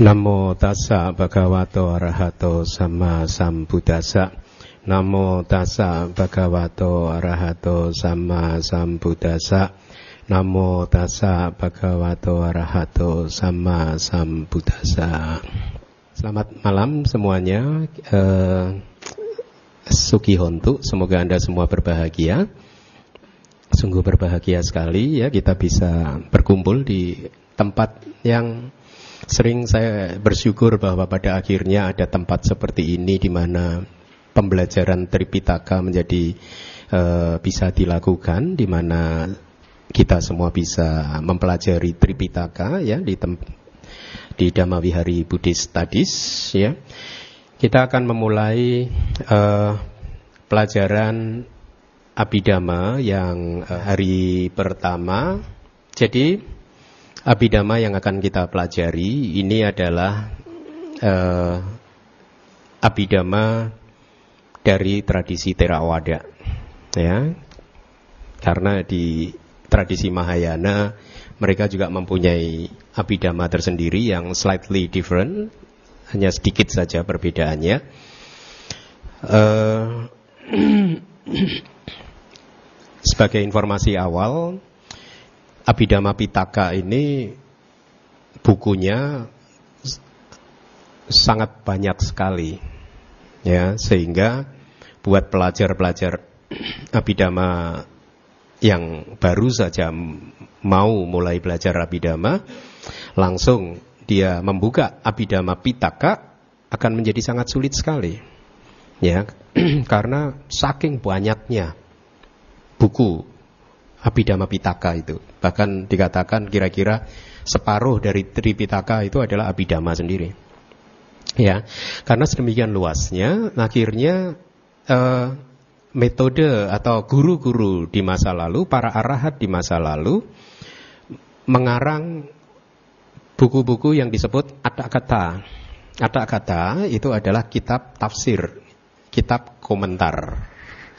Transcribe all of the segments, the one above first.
Namo tassa bhagavato arahato sama sambuddhasa Namo tassa bhagavato arahato sama sambuddhasa Namo tassa bhagavato arahato sama sambuddhasa Selamat malam semuanya Eh, Suki Hontu, semoga Anda semua berbahagia Sungguh berbahagia sekali ya kita bisa berkumpul di tempat yang Sering saya bersyukur bahwa pada akhirnya ada tempat seperti ini di mana pembelajaran Tripitaka menjadi uh, bisa dilakukan di mana kita semua bisa mempelajari Tripitaka ya di tempat di Wihari Buddhist Studies ya. Kita akan memulai uh, pelajaran Abhidhamma yang uh, hari pertama. Jadi Abidama yang akan kita pelajari ini adalah eh, abidama dari tradisi Theravada. Ya. Karena di tradisi Mahayana mereka juga mempunyai abidama tersendiri yang slightly different, hanya sedikit saja perbedaannya. Eh, sebagai informasi awal, Abhidhamma Pitaka ini bukunya sangat banyak sekali ya sehingga buat pelajar-pelajar Abhidhamma yang baru saja mau mulai belajar Abhidhamma langsung dia membuka Abhidhamma Pitaka akan menjadi sangat sulit sekali ya karena saking banyaknya buku Abhidhamma Pitaka itu. Bahkan dikatakan kira-kira separuh dari Tripitaka itu adalah Abhidhamma sendiri. Ya, karena sedemikian luasnya, akhirnya eh, metode atau guru-guru di masa lalu, para arahat di masa lalu, mengarang buku-buku yang disebut atak kata. kata itu adalah kitab tafsir, kitab komentar,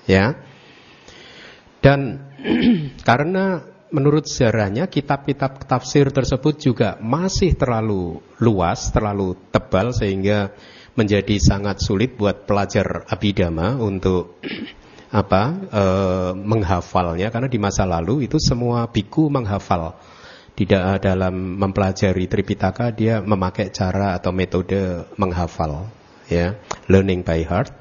ya. Dan Karena menurut sejarahnya kitab-kitab tafsir tersebut juga masih terlalu luas, terlalu tebal sehingga menjadi sangat sulit buat pelajar abidama untuk apa e, menghafalnya karena di masa lalu itu semua biku menghafal tidak dalam mempelajari Tripitaka dia memakai cara atau metode menghafal ya learning by heart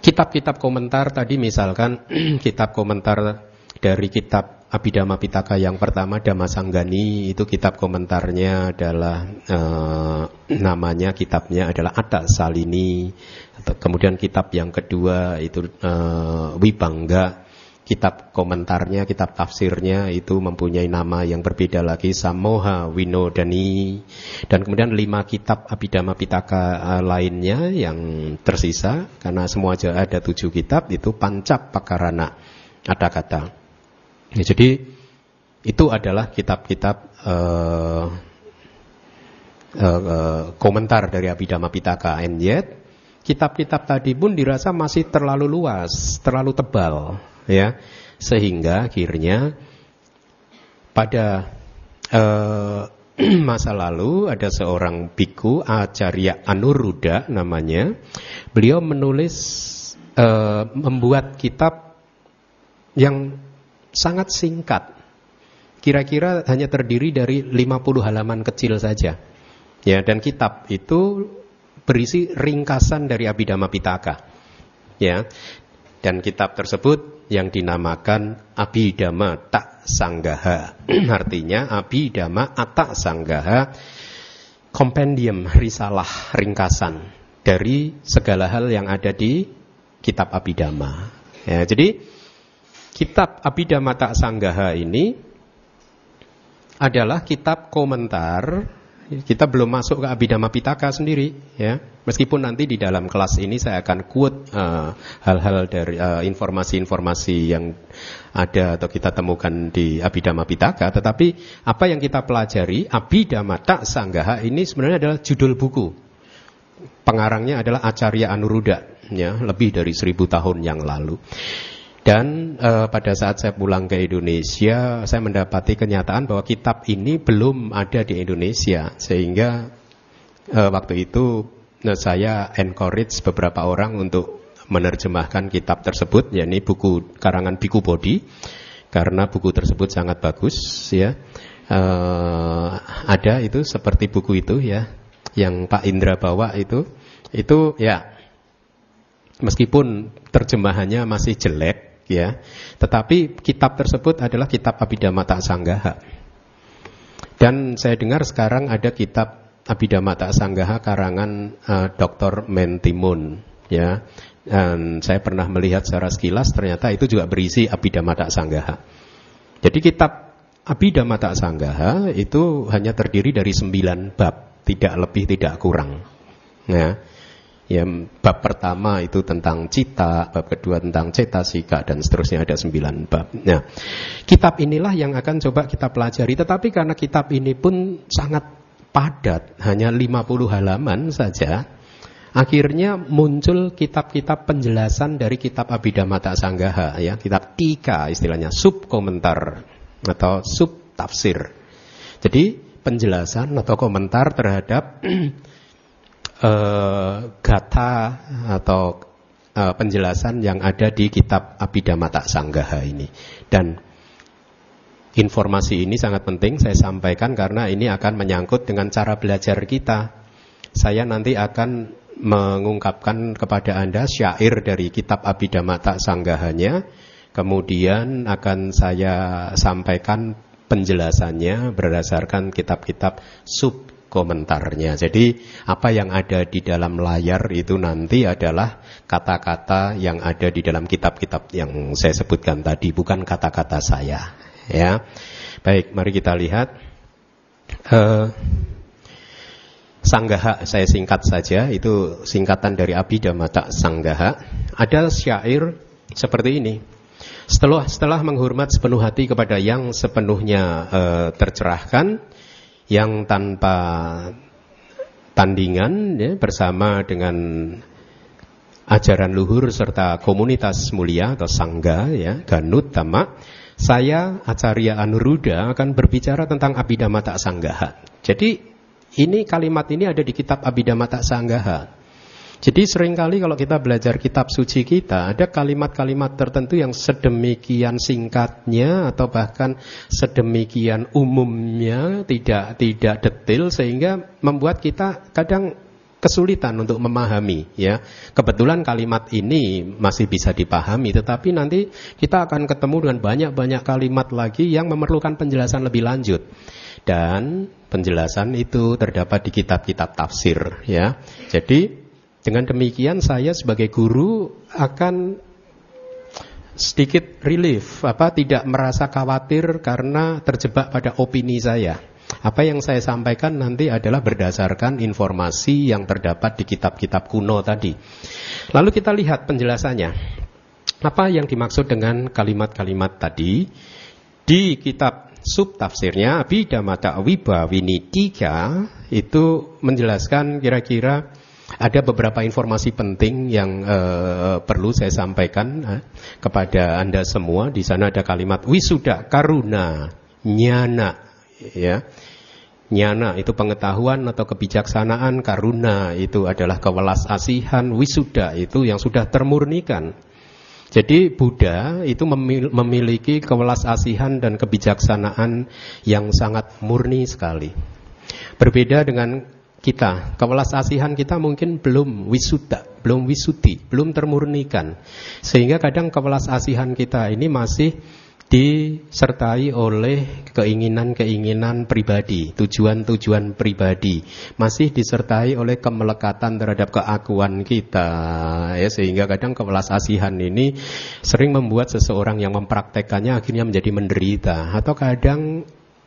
kitab-kitab komentar tadi misalkan kitab komentar dari kitab Abhidhamma Pitaka yang pertama Damasanggani itu kitab komentarnya adalah e, namanya kitabnya adalah Atta Salini kemudian kitab yang kedua itu e, Wibangga kitab komentarnya, kitab tafsirnya itu mempunyai nama yang berbeda lagi Samoha Winodani dan kemudian lima kitab Abhidhamma Pitaka eh, lainnya yang tersisa karena semua ada tujuh kitab itu pancap pakarana ada kata. Ya, jadi itu adalah kitab-kitab uh, uh, komentar dari Abhidhamma Pitaka and yet kitab-kitab tadi pun dirasa masih terlalu luas, terlalu tebal ya sehingga akhirnya pada eh, masa lalu ada seorang biku Acarya Anuruda namanya beliau menulis eh, membuat kitab yang sangat singkat kira-kira hanya terdiri dari 50 halaman kecil saja. Ya, dan kitab itu berisi ringkasan dari Abhidhamma Pitaka. Ya. Dan kitab tersebut yang dinamakan abidama tak sanggaha. Artinya abidama atak sanggaha kompendium risalah ringkasan dari segala hal yang ada di kitab abidama. Ya, jadi kitab abidama tak sanggaha ini adalah kitab komentar kita belum masuk ke Abhidhamma Pitaka sendiri, ya. Meskipun nanti di dalam kelas ini saya akan quote eh, hal-hal dari eh, informasi-informasi uh, yang ada atau kita temukan di Abhidhamma Pitaka, tetapi apa yang kita pelajari Abhidhamma Tak Sanggaha ini sebenarnya adalah judul buku. Pengarangnya adalah Acarya Anuruddha, ya, lebih dari seribu tahun yang lalu. Dan e, pada saat saya pulang ke Indonesia, saya mendapati kenyataan bahwa kitab ini belum ada di Indonesia, sehingga e, waktu itu eh, saya encourage beberapa orang untuk menerjemahkan kitab tersebut, yakni buku karangan Biku Bodi, karena buku tersebut sangat bagus, ya. E, ada itu seperti buku itu ya, yang Pak Indra bawa itu, itu ya. Meskipun terjemahannya masih jelek, ya. Tetapi kitab tersebut adalah kitab Abhidhamata Sanggaha. Dan saya dengar sekarang ada kitab Abhidhamata Sanggaha karangan uh, eh, Dr. Mentimun ya. Dan saya pernah melihat secara sekilas ternyata itu juga berisi Abhidhamata Sanggaha. Jadi kitab Abhidhamata Sanggaha itu hanya terdiri dari sembilan bab, tidak lebih tidak kurang. Ya. Ya, bab pertama itu tentang cita, bab kedua tentang cetasika dan seterusnya ada sembilan bab. Nah, kitab inilah yang akan coba kita pelajari. Tetapi karena kitab ini pun sangat padat, hanya 50 halaman saja, Akhirnya muncul kitab-kitab penjelasan dari kitab Abhidhamata Sanggaha ya, kitab Tika istilahnya sub komentar atau sub tafsir. Jadi penjelasan atau komentar terhadap uh, eh, gata atau uh, penjelasan yang ada di kitab Tak Sanggaha ini. Dan informasi ini sangat penting saya sampaikan karena ini akan menyangkut dengan cara belajar kita. Saya nanti akan mengungkapkan kepada Anda syair dari kitab Tak Sanggahanya. Kemudian akan saya sampaikan penjelasannya berdasarkan kitab-kitab sub komentarnya. Jadi apa yang ada di dalam layar itu nanti adalah kata-kata yang ada di dalam kitab-kitab yang saya sebutkan tadi, bukan kata-kata saya. Ya, baik, mari kita lihat. Uh, Sanggaha, saya singkat saja, itu singkatan dari tak Sanggaha. Ada syair seperti ini. Setelah setelah menghormat sepenuh hati kepada yang sepenuhnya e, tercerahkan, yang tanpa tandingan ya, bersama dengan ajaran luhur serta komunitas mulia atau sangga ya ganut tamak saya Acarya Anuruda akan berbicara tentang Tak Sanggaha. Jadi ini kalimat ini ada di kitab Tak Sanggaha. Jadi seringkali kalau kita belajar kitab suci kita, ada kalimat-kalimat tertentu yang sedemikian singkatnya atau bahkan sedemikian umumnya, tidak tidak detil sehingga membuat kita kadang kesulitan untuk memahami ya. Kebetulan kalimat ini masih bisa dipahami tetapi nanti kita akan ketemu dengan banyak-banyak kalimat lagi yang memerlukan penjelasan lebih lanjut. Dan penjelasan itu terdapat di kitab-kitab tafsir ya. Jadi dengan demikian saya sebagai guru akan sedikit relief, apa tidak merasa khawatir karena terjebak pada opini saya. Apa yang saya sampaikan nanti adalah berdasarkan informasi yang terdapat di kitab-kitab kuno tadi. Lalu kita lihat penjelasannya. Apa yang dimaksud dengan kalimat-kalimat tadi? Di kitab sub tafsirnya Abhidhamma Ta'wiba Winidika itu menjelaskan kira-kira ada beberapa informasi penting yang eh, perlu saya sampaikan eh, kepada Anda semua. Di sana ada kalimat wisuda karuna nyana ya. Nyana itu pengetahuan atau kebijaksanaan, karuna itu adalah kewelas asihan, wisuda itu yang sudah termurnikan. Jadi Buddha itu memiliki kewelas asihan dan kebijaksanaan yang sangat murni sekali. Berbeda dengan kita, kewelas asihan kita mungkin belum wisuda, belum wisuti, belum termurnikan. Sehingga kadang kewelas asihan kita ini masih disertai oleh keinginan-keinginan pribadi, tujuan-tujuan pribadi, masih disertai oleh kemelekatan terhadap keakuan kita, ya sehingga kadang kewelas asihan ini sering membuat seseorang yang mempraktekannya akhirnya menjadi menderita, atau kadang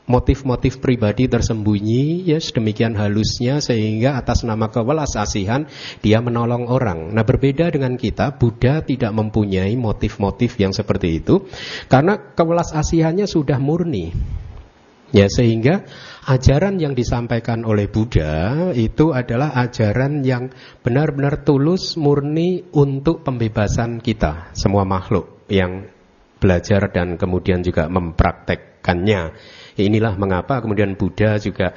motif-motif pribadi tersembunyi ya sedemikian halusnya sehingga atas nama kewelas asihan dia menolong orang. Nah berbeda dengan kita Buddha tidak mempunyai motif-motif yang seperti itu karena kewelas asihannya sudah murni. Ya sehingga ajaran yang disampaikan oleh Buddha itu adalah ajaran yang benar-benar tulus murni untuk pembebasan kita semua makhluk yang belajar dan kemudian juga mempraktekkannya. Ya inilah mengapa kemudian Buddha juga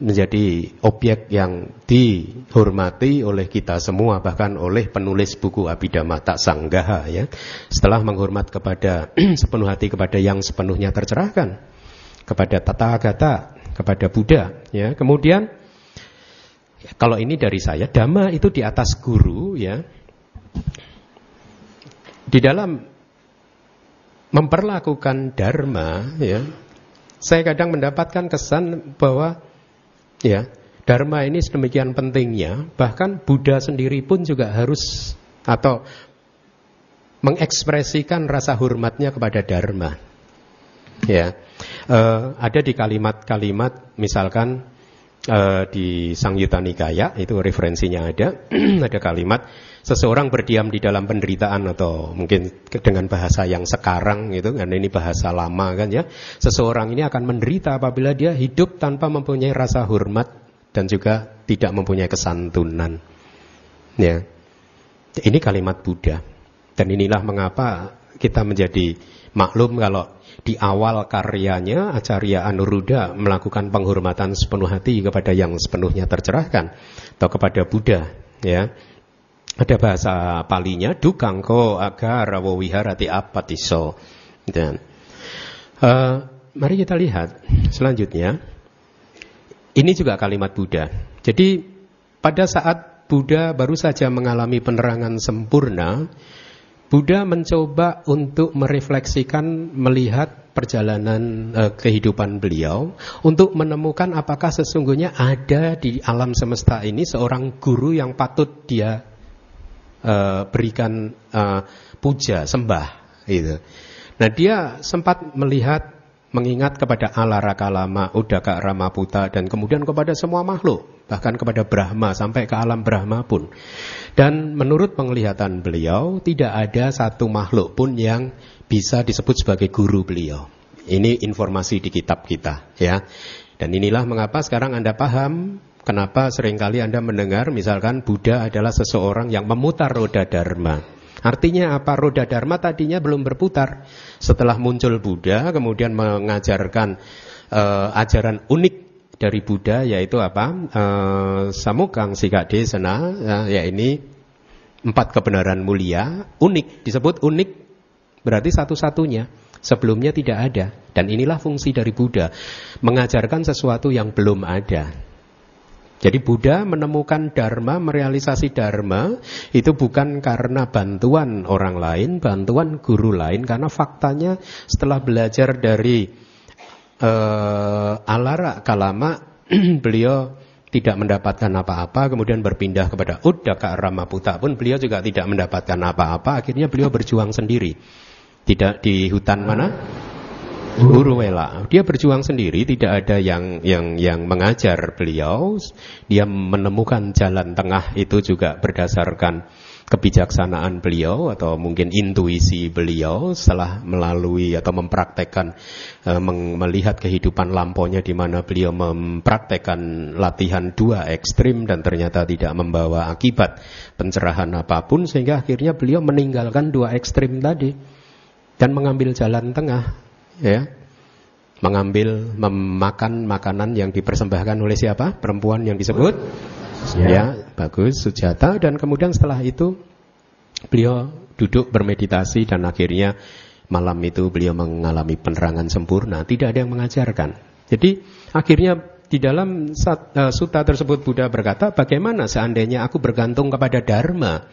menjadi objek yang dihormati oleh kita semua bahkan oleh penulis buku Abhidhamma Tak Sanggaha ya. Setelah menghormat kepada sepenuh hati kepada yang sepenuhnya tercerahkan kepada tata kata, kepada Buddha ya. Kemudian kalau ini dari saya, dhamma itu di atas guru ya. Di dalam memperlakukan dharma ya saya kadang mendapatkan kesan bahwa ya, dharma ini sedemikian pentingnya, bahkan Buddha sendiri pun juga harus atau mengekspresikan rasa hormatnya kepada dharma. Ya. Uh, ada di kalimat-kalimat misalkan uh, di Sang Yuta Kaya itu referensinya ada ada kalimat seseorang berdiam di dalam penderitaan atau mungkin dengan bahasa yang sekarang gitu kan ini bahasa lama kan ya. Seseorang ini akan menderita apabila dia hidup tanpa mempunyai rasa hormat dan juga tidak mempunyai kesantunan. Ya. Ini kalimat Buddha. Dan inilah mengapa kita menjadi maklum kalau di awal karyanya Acarya Anuruddha melakukan penghormatan sepenuh hati kepada yang sepenuhnya tercerahkan atau kepada Buddha ya ada bahasa palinya dukang ko agar apa apatiso dan uh, mari kita lihat selanjutnya ini juga kalimat Buddha jadi pada saat Buddha baru saja mengalami penerangan sempurna Buddha mencoba untuk merefleksikan melihat perjalanan eh, kehidupan beliau untuk menemukan apakah sesungguhnya ada di alam semesta ini seorang guru yang patut dia Eh, berikan eh, puja, sembah gitu. Nah, dia sempat melihat mengingat kepada Allah Raka lama Udaka Ramaputa dan kemudian kepada semua makhluk, bahkan kepada Brahma sampai ke alam Brahma pun. Dan menurut penglihatan beliau tidak ada satu makhluk pun yang bisa disebut sebagai guru beliau. Ini informasi di kitab kita ya. Dan inilah mengapa sekarang Anda paham Kenapa seringkali Anda mendengar misalkan Buddha adalah seseorang yang memutar roda dharma. Artinya apa? Roda dharma tadinya belum berputar. Setelah muncul Buddha kemudian mengajarkan uh, ajaran unik dari Buddha yaitu apa? Uh, Samukang Sena uh, ya, ya ini empat kebenaran mulia unik disebut unik berarti satu-satunya sebelumnya tidak ada dan inilah fungsi dari Buddha mengajarkan sesuatu yang belum ada jadi Buddha menemukan dharma, merealisasi dharma itu bukan karena bantuan orang lain, bantuan guru lain karena faktanya setelah belajar dari uh, Alara Kalama beliau tidak mendapatkan apa-apa kemudian berpindah kepada Uddaka Ramaputa pun beliau juga tidak mendapatkan apa-apa akhirnya beliau berjuang sendiri. Tidak di hutan mana? wela. Dia berjuang sendiri, tidak ada yang yang yang mengajar beliau. Dia menemukan jalan tengah itu juga berdasarkan kebijaksanaan beliau atau mungkin intuisi beliau setelah melalui atau mempraktekkan e, melihat kehidupan lamponya di mana beliau mempraktekkan latihan dua ekstrim dan ternyata tidak membawa akibat pencerahan apapun sehingga akhirnya beliau meninggalkan dua ekstrim tadi dan mengambil jalan tengah ya mengambil memakan makanan yang dipersembahkan oleh siapa perempuan yang disebut ya, ya bagus sujata dan kemudian setelah itu beliau duduk bermeditasi dan akhirnya malam itu beliau mengalami penerangan sempurna tidak ada yang mengajarkan jadi akhirnya di dalam e, suta tersebut Buddha berkata bagaimana seandainya aku bergantung kepada dharma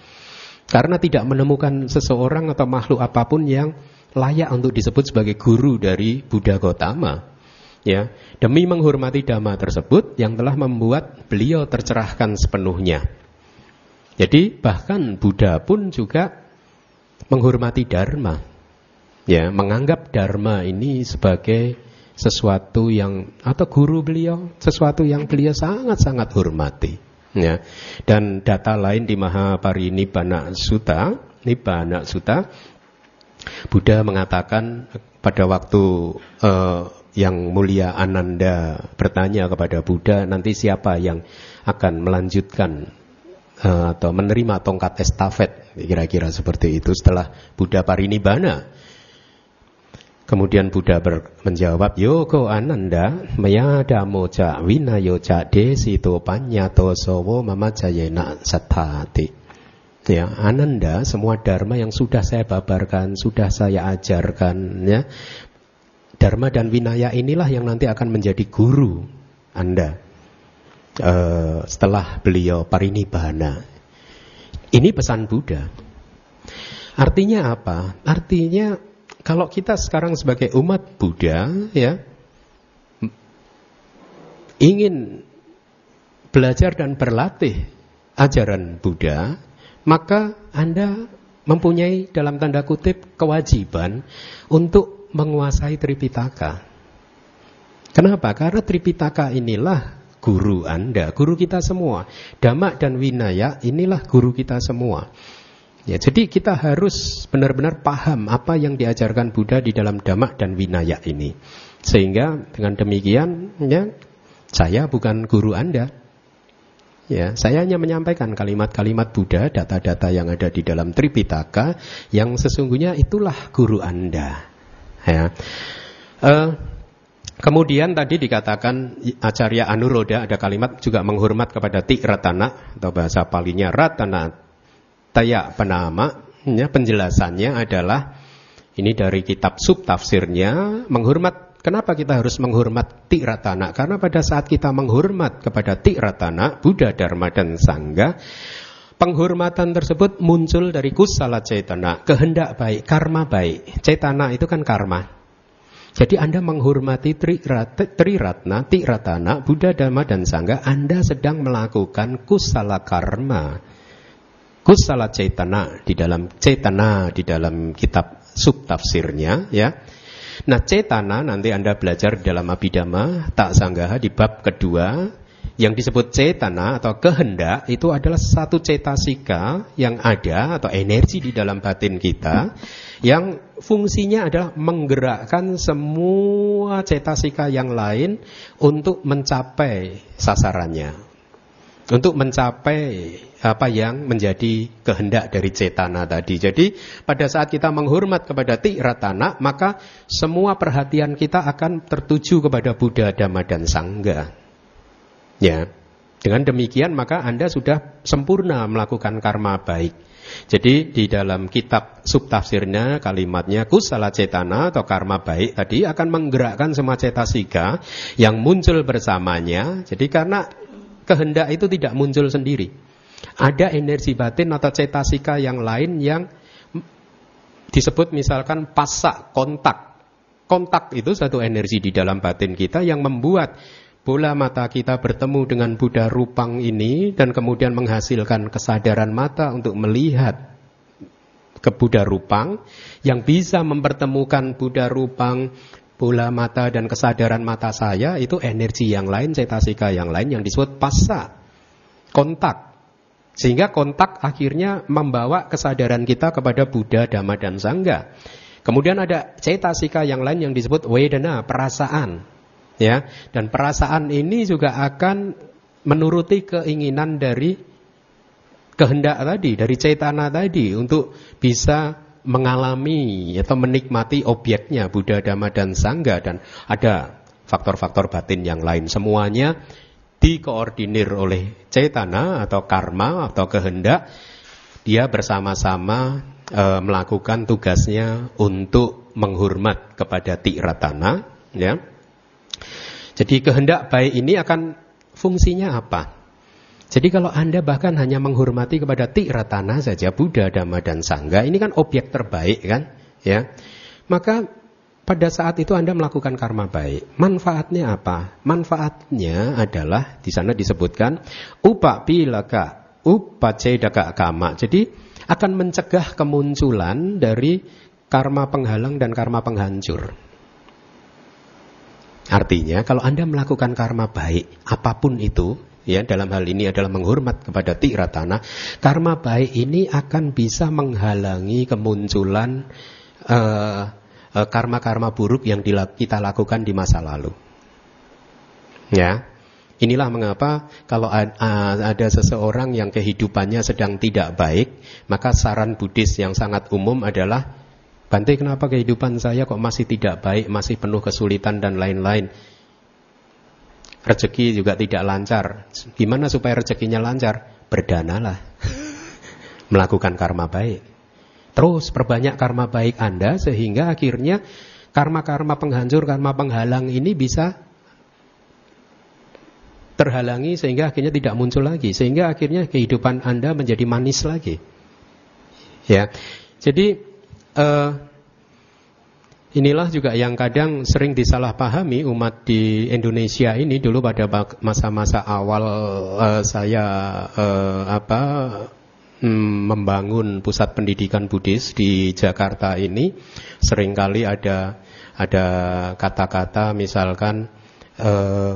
karena tidak menemukan seseorang atau makhluk apapun yang layak untuk disebut sebagai guru dari Buddha Gotama. Ya, demi menghormati dhamma tersebut yang telah membuat beliau tercerahkan sepenuhnya. Jadi bahkan Buddha pun juga menghormati dharma. Ya, menganggap dharma ini sebagai sesuatu yang atau guru beliau, sesuatu yang beliau sangat-sangat hormati ya. Dan data lain di Mahaparinibbana Sutta, Nibbana Sutta Buddha mengatakan pada waktu uh, yang mulia Ananda bertanya kepada Buddha, nanti siapa yang akan melanjutkan uh, atau menerima tongkat estafet, kira-kira seperti itu setelah Buddha parinibbana. Kemudian Buddha ber, menjawab, Yoko Ananda, Mayada Moja Winayoja Desito Panyato Sowo Mamajayena Sathati ya ananda semua dharma yang sudah saya babarkan sudah saya ajarkan ya dharma dan winaya inilah yang nanti akan menjadi guru anda uh, setelah beliau parinibbana ini pesan Buddha artinya apa artinya kalau kita sekarang sebagai umat Buddha ya ingin belajar dan berlatih ajaran Buddha maka Anda mempunyai dalam tanda kutip kewajiban untuk menguasai Tripitaka. Kenapa? Karena Tripitaka inilah guru Anda, guru kita semua. Dhamma dan Winaya inilah guru kita semua. Ya, jadi kita harus benar-benar paham apa yang diajarkan Buddha di dalam Dhamma dan Winaya ini. Sehingga dengan demikian ya saya bukan guru Anda, Ya, saya hanya menyampaikan kalimat-kalimat Buddha, data-data yang ada di dalam Tripitaka yang sesungguhnya itulah guru Anda. Ya. Uh, kemudian tadi dikatakan Acarya Anuroda ada kalimat juga menghormat kepada Ti Ratana atau bahasa palinya Ratana Taya Penama. Ya, penjelasannya adalah ini dari kitab sub tafsirnya menghormat Kenapa kita harus menghormat Tiratana? Karena pada saat kita menghormat kepada Tiratana, Buddha, Dharma, dan Sangga, penghormatan tersebut muncul dari kusala cetana, kehendak baik, karma baik. Cetana itu kan karma. Jadi Anda menghormati Triratna, Tiratana, Buddha, Dharma, dan Sangga, Anda sedang melakukan kusala karma. Kusala cetana di dalam cetana di dalam kitab subtafsirnya ya Nah, cetana nanti Anda belajar dalam abidama tak sanggaha di bab kedua yang disebut cetana atau kehendak itu adalah satu cetasika yang ada atau energi di dalam batin kita yang fungsinya adalah menggerakkan semua cetasika yang lain untuk mencapai sasarannya. Untuk mencapai apa yang menjadi kehendak dari cetana tadi. Jadi pada saat kita menghormat kepada tiratana, maka semua perhatian kita akan tertuju kepada Buddha, Dhamma, dan Sangga. Ya, dengan demikian maka Anda sudah sempurna melakukan karma baik. Jadi di dalam kitab subtafsirnya kalimatnya kusala cetana atau karma baik tadi akan menggerakkan semua cetasika yang muncul bersamanya. Jadi karena kehendak itu tidak muncul sendiri. Ada energi batin atau cetasika yang lain yang disebut misalkan pasak kontak. Kontak itu satu energi di dalam batin kita yang membuat bola mata kita bertemu dengan Buddha Rupang ini dan kemudian menghasilkan kesadaran mata untuk melihat ke Buddha Rupang yang bisa mempertemukan Buddha Rupang bola mata dan kesadaran mata saya itu energi yang lain, cetasika yang lain yang disebut pasak kontak. Sehingga kontak akhirnya membawa kesadaran kita kepada Buddha, Dhamma, dan Sangga. Kemudian ada cetasika yang lain yang disebut wedana, perasaan. ya Dan perasaan ini juga akan menuruti keinginan dari kehendak tadi, dari cetana tadi untuk bisa mengalami atau menikmati obyeknya Buddha, Dhamma, dan Sangga dan ada faktor-faktor batin yang lain. Semuanya dikoordinir oleh cetana atau karma atau kehendak, dia bersama-sama e, melakukan tugasnya untuk menghormat kepada Tiratana, ya. Jadi kehendak baik ini akan fungsinya apa? Jadi kalau Anda bahkan hanya menghormati kepada Tiratana saja, Buddha, Dhamma, dan Sangha, ini kan objek terbaik kan? Ya. Maka pada saat itu Anda melakukan karma baik. Manfaatnya apa? Manfaatnya adalah di sana disebutkan upa pilaka upa cedaka kama. Jadi akan mencegah kemunculan dari karma penghalang dan karma penghancur. Artinya kalau Anda melakukan karma baik apapun itu ya dalam hal ini adalah menghormat kepada tiratana karma baik ini akan bisa menghalangi kemunculan eh, E, karma-karma buruk yang kita lakukan di masa lalu. Ya. Inilah mengapa kalau ada seseorang yang kehidupannya sedang tidak baik, maka saran Buddhis yang sangat umum adalah Bante kenapa kehidupan saya kok masih tidak baik, masih penuh kesulitan dan lain-lain. Rezeki juga tidak lancar. Gimana supaya rezekinya lancar? Berdanalah. Melakukan karma baik. Terus perbanyak karma baik Anda sehingga akhirnya karma-karma penghancur, karma penghalang ini bisa terhalangi sehingga akhirnya tidak muncul lagi. Sehingga akhirnya kehidupan Anda menjadi manis lagi. Ya. Jadi eh, inilah juga yang kadang sering disalahpahami umat di Indonesia ini dulu pada masa-masa awal eh, saya eh, apa Mm, membangun pusat pendidikan Buddhis di Jakarta ini seringkali ada ada kata-kata misalkan eh,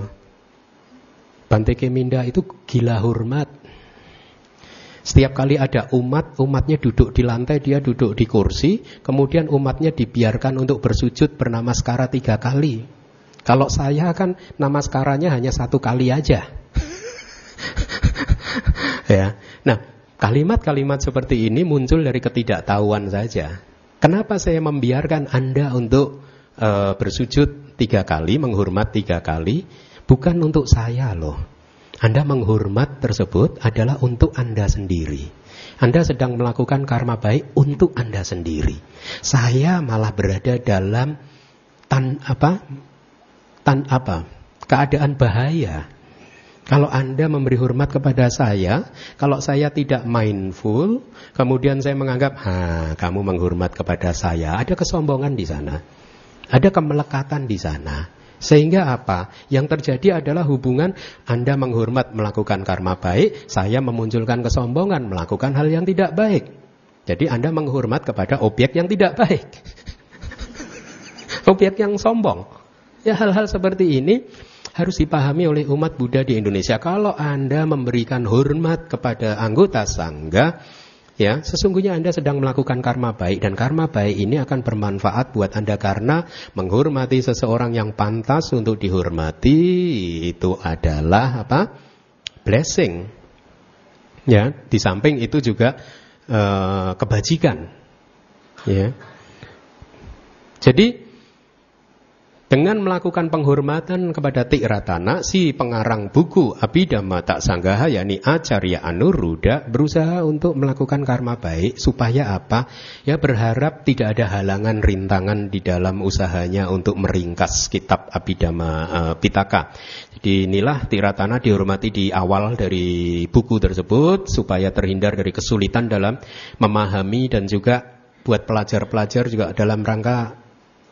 Banteke Minda itu gila hormat. Setiap kali ada umat, umatnya duduk di lantai, dia duduk di kursi, kemudian umatnya dibiarkan untuk bersujud bernama Skara tiga kali. Kalau saya kan nama Skaranya hanya satu kali aja. ya. Nah, Kalimat-kalimat seperti ini muncul dari ketidaktahuan saja. Kenapa saya membiarkan Anda untuk e, bersujud tiga kali, menghormat tiga kali? Bukan untuk saya loh. Anda menghormat tersebut adalah untuk Anda sendiri. Anda sedang melakukan karma baik untuk Anda sendiri. Saya malah berada dalam tan apa? Tan apa? Keadaan bahaya kalau Anda memberi hormat kepada saya, kalau saya tidak mindful, kemudian saya menganggap, "Ha, kamu menghormat kepada saya." Ada kesombongan di sana. Ada kemelekatan di sana. Sehingga apa? Yang terjadi adalah hubungan Anda menghormat melakukan karma baik, saya memunculkan kesombongan melakukan hal yang tidak baik. Jadi Anda menghormat kepada objek yang tidak baik. objek yang sombong. Ya hal-hal seperti ini harus dipahami oleh umat Buddha di Indonesia. Kalau Anda memberikan hormat kepada anggota sangga, ya, sesungguhnya Anda sedang melakukan karma baik dan karma baik ini akan bermanfaat buat Anda karena menghormati seseorang yang pantas untuk dihormati itu adalah apa? blessing. Ya, di samping itu juga uh, kebajikan. Ya. Jadi dengan melakukan penghormatan kepada Tikratana, si pengarang buku Abhidhamma Tak Sanggaha, yakni Acarya Anuruddha, berusaha untuk melakukan karma baik, supaya apa? Ya berharap tidak ada halangan rintangan di dalam usahanya untuk meringkas kitab Abhidhamma uh, eh, Pitaka. Jadi inilah Tiratana dihormati di awal dari buku tersebut, supaya terhindar dari kesulitan dalam memahami dan juga buat pelajar-pelajar juga dalam rangka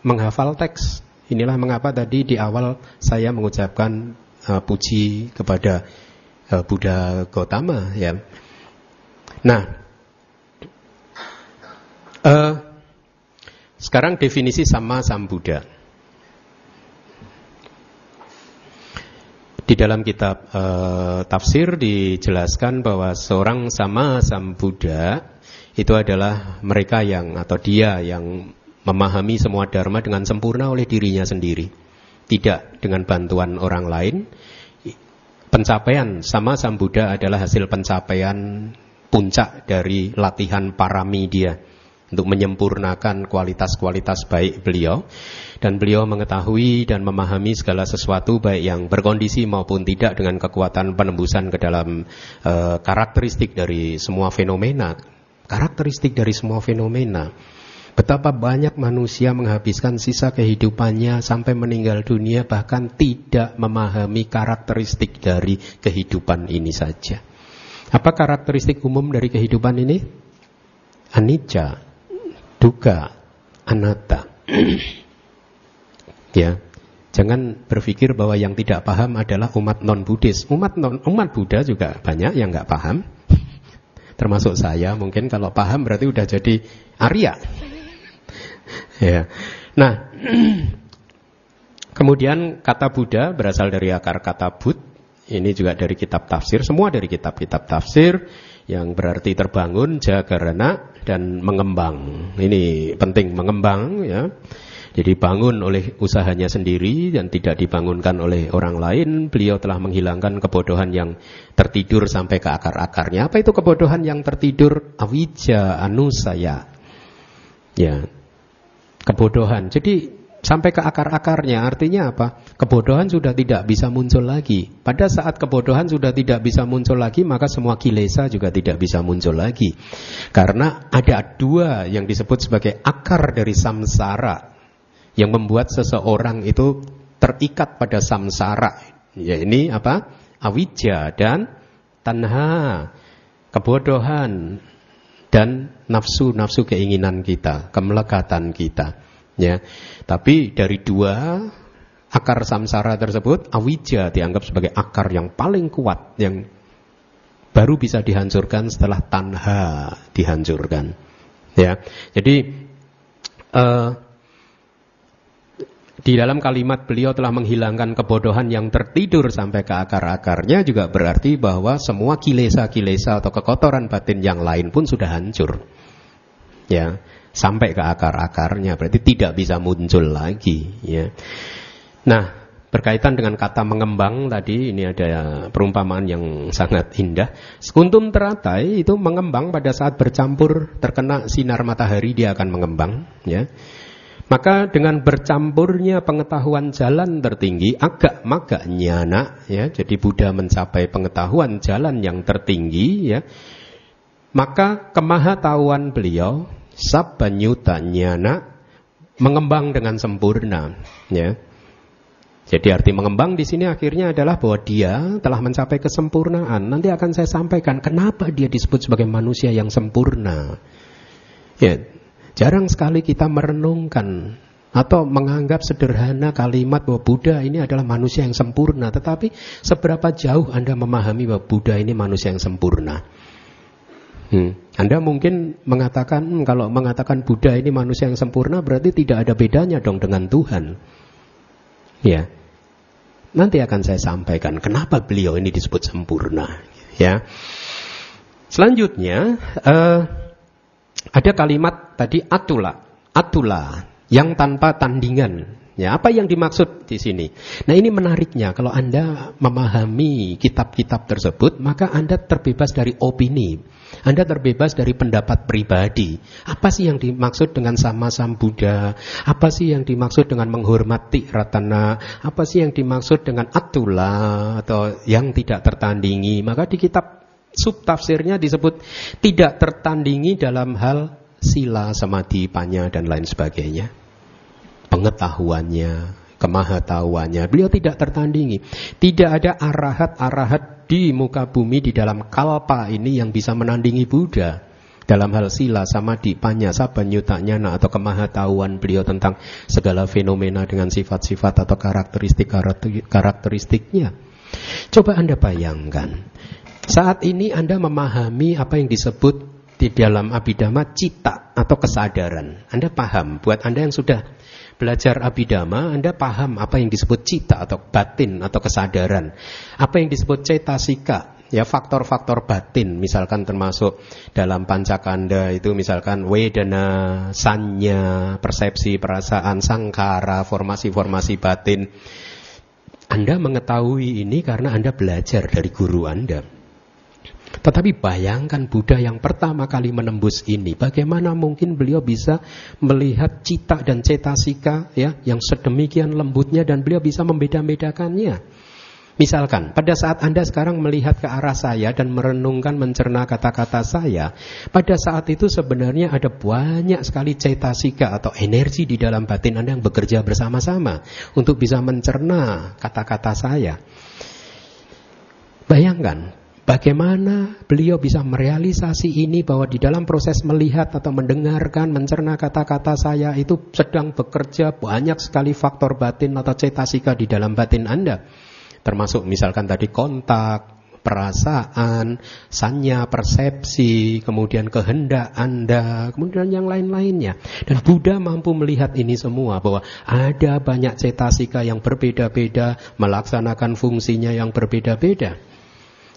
menghafal teks Inilah mengapa tadi di awal saya mengucapkan uh, puji kepada uh, Buddha Gautama ya. Nah, uh, sekarang definisi sama sam Buddha. Di dalam kitab e, tafsir dijelaskan bahwa seorang sama sam Buddha itu adalah mereka yang atau dia yang memahami semua dharma dengan sempurna oleh dirinya sendiri, tidak dengan bantuan orang lain. Pencapaian sama Sang Buddha adalah hasil pencapaian puncak dari latihan parami dia untuk menyempurnakan kualitas-kualitas baik beliau dan beliau mengetahui dan memahami segala sesuatu baik yang berkondisi maupun tidak dengan kekuatan penembusan ke dalam e, karakteristik dari semua fenomena karakteristik dari semua fenomena Betapa banyak manusia menghabiskan sisa kehidupannya sampai meninggal dunia bahkan tidak memahami karakteristik dari kehidupan ini saja. Apa karakteristik umum dari kehidupan ini? Anicca, duka, anatta. ya, Jangan berpikir bahwa yang tidak paham adalah umat non Buddhis. Umat non umat Buddha juga banyak yang nggak paham. Termasuk saya mungkin kalau paham berarti udah jadi Arya ya. Nah, kemudian kata Buddha berasal dari akar kata but ini juga dari kitab tafsir, semua dari kitab-kitab tafsir yang berarti terbangun, jaga renak dan mengembang. Ini penting mengembang ya. Jadi bangun oleh usahanya sendiri dan tidak dibangunkan oleh orang lain. Beliau telah menghilangkan kebodohan yang tertidur sampai ke akar-akarnya. Apa itu kebodohan yang tertidur? Awija anusaya. Ya, Kebodohan. Jadi sampai ke akar-akarnya artinya apa? Kebodohan sudah tidak bisa muncul lagi. Pada saat kebodohan sudah tidak bisa muncul lagi, maka semua kilesa juga tidak bisa muncul lagi. Karena ada dua yang disebut sebagai akar dari samsara yang membuat seseorang itu terikat pada samsara. Ya ini apa? Awija dan tanha, kebodohan, dan nafsu-nafsu keinginan kita, kemelekatan kita. Ya, tapi dari dua akar samsara tersebut, awija dianggap sebagai akar yang paling kuat yang baru bisa dihancurkan setelah tanha dihancurkan. Ya, jadi uh, di dalam kalimat beliau telah menghilangkan kebodohan yang tertidur sampai ke akar-akarnya juga berarti bahwa semua kilesa-kilesa atau kekotoran batin yang lain pun sudah hancur. Ya, sampai ke akar-akarnya berarti tidak bisa muncul lagi, ya. Nah, Berkaitan dengan kata mengembang tadi, ini ada perumpamaan yang sangat indah. sekuntum teratai itu mengembang pada saat bercampur terkena sinar matahari dia akan mengembang, ya. Maka dengan bercampurnya pengetahuan jalan tertinggi, agak maga nyana, ya, jadi Buddha mencapai pengetahuan jalan yang tertinggi, ya, maka kemahatauan beliau, sabanyuta nyana, mengembang dengan sempurna, ya. Jadi arti mengembang di sini akhirnya adalah bahwa dia telah mencapai kesempurnaan. Nanti akan saya sampaikan kenapa dia disebut sebagai manusia yang sempurna. Ya, Jarang sekali kita merenungkan atau menganggap sederhana kalimat bahwa Buddha ini adalah manusia yang sempurna. Tetapi seberapa jauh Anda memahami bahwa Buddha ini manusia yang sempurna? Hmm. Anda mungkin mengatakan hmm, kalau mengatakan Buddha ini manusia yang sempurna berarti tidak ada bedanya dong dengan Tuhan. Ya. Nanti akan saya sampaikan kenapa beliau ini disebut sempurna, ya. Selanjutnya, uh, ada kalimat tadi atula, atula yang tanpa tandingan. Ya, apa yang dimaksud di sini? Nah, ini menariknya kalau Anda memahami kitab-kitab tersebut, maka Anda terbebas dari opini. Anda terbebas dari pendapat pribadi. Apa sih yang dimaksud dengan sama sam Buddha? Apa sih yang dimaksud dengan menghormati ratana? Apa sih yang dimaksud dengan atula atau yang tidak tertandingi? Maka di kitab sub tafsirnya disebut tidak tertandingi dalam hal sila, samadhi, panya dan lain sebagainya. Pengetahuannya, kemahatauannya, beliau tidak tertandingi. Tidak ada arahat-arahat di muka bumi di dalam kalpa ini yang bisa menandingi Buddha dalam hal sila sama dipanya sabanyutanya nah, atau kemahatauan beliau tentang segala fenomena dengan sifat-sifat atau karakteristik karakteristiknya. Coba Anda bayangkan, saat ini Anda memahami apa yang disebut di dalam abidama cita atau kesadaran. Anda paham, buat Anda yang sudah belajar abidama, Anda paham apa yang disebut cita atau batin atau kesadaran. Apa yang disebut cetasika, ya faktor-faktor batin misalkan termasuk dalam pancakanda itu misalkan wedana, sanya, persepsi, perasaan, sangkara, formasi-formasi batin. Anda mengetahui ini karena Anda belajar dari guru Anda. Tetapi bayangkan Buddha yang pertama kali menembus ini, bagaimana mungkin beliau bisa melihat cita dan cetasika ya yang sedemikian lembutnya dan beliau bisa membeda-bedakannya. Misalkan pada saat Anda sekarang melihat ke arah saya dan merenungkan mencerna kata-kata saya, pada saat itu sebenarnya ada banyak sekali cetasika atau energi di dalam batin Anda yang bekerja bersama-sama untuk bisa mencerna kata-kata saya. Bayangkan, Bagaimana beliau bisa merealisasi ini bahwa di dalam proses melihat atau mendengarkan, mencerna kata-kata saya itu sedang bekerja banyak sekali faktor batin atau cetasika di dalam batin Anda. Termasuk misalkan tadi kontak, perasaan, sanya, persepsi, kemudian kehendak Anda, kemudian yang lain-lainnya. Dan Buddha mampu melihat ini semua bahwa ada banyak cetasika yang berbeda-beda melaksanakan fungsinya yang berbeda-beda.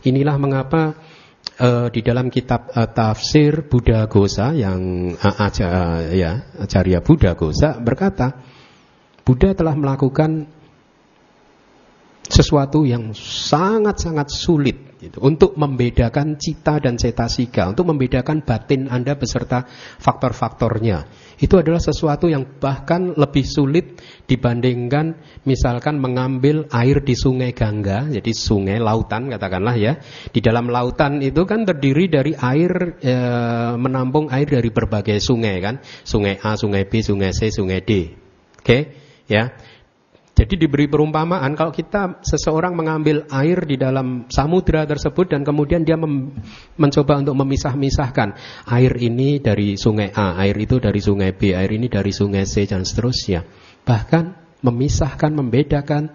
Inilah mengapa uh, di dalam kitab uh, tafsir Buddha Gosa yang uh, aja, uh, ya Acarya Buddha Gosa berkata Buddha telah melakukan sesuatu yang sangat-sangat sulit gitu, untuk membedakan cita dan cetasika, untuk membedakan batin Anda beserta faktor-faktornya. Itu adalah sesuatu yang bahkan lebih sulit dibandingkan misalkan mengambil air di sungai Gangga, jadi sungai lautan katakanlah ya. Di dalam lautan itu kan terdiri dari air e, menampung air dari berbagai sungai kan, sungai A, sungai B, sungai C, sungai D. Oke, okay? ya. Jadi diberi perumpamaan kalau kita seseorang mengambil air di dalam samudra tersebut dan kemudian dia mencoba untuk memisah-misahkan air ini dari sungai A, air itu dari sungai B, air ini dari sungai C dan seterusnya. Bahkan memisahkan, membedakan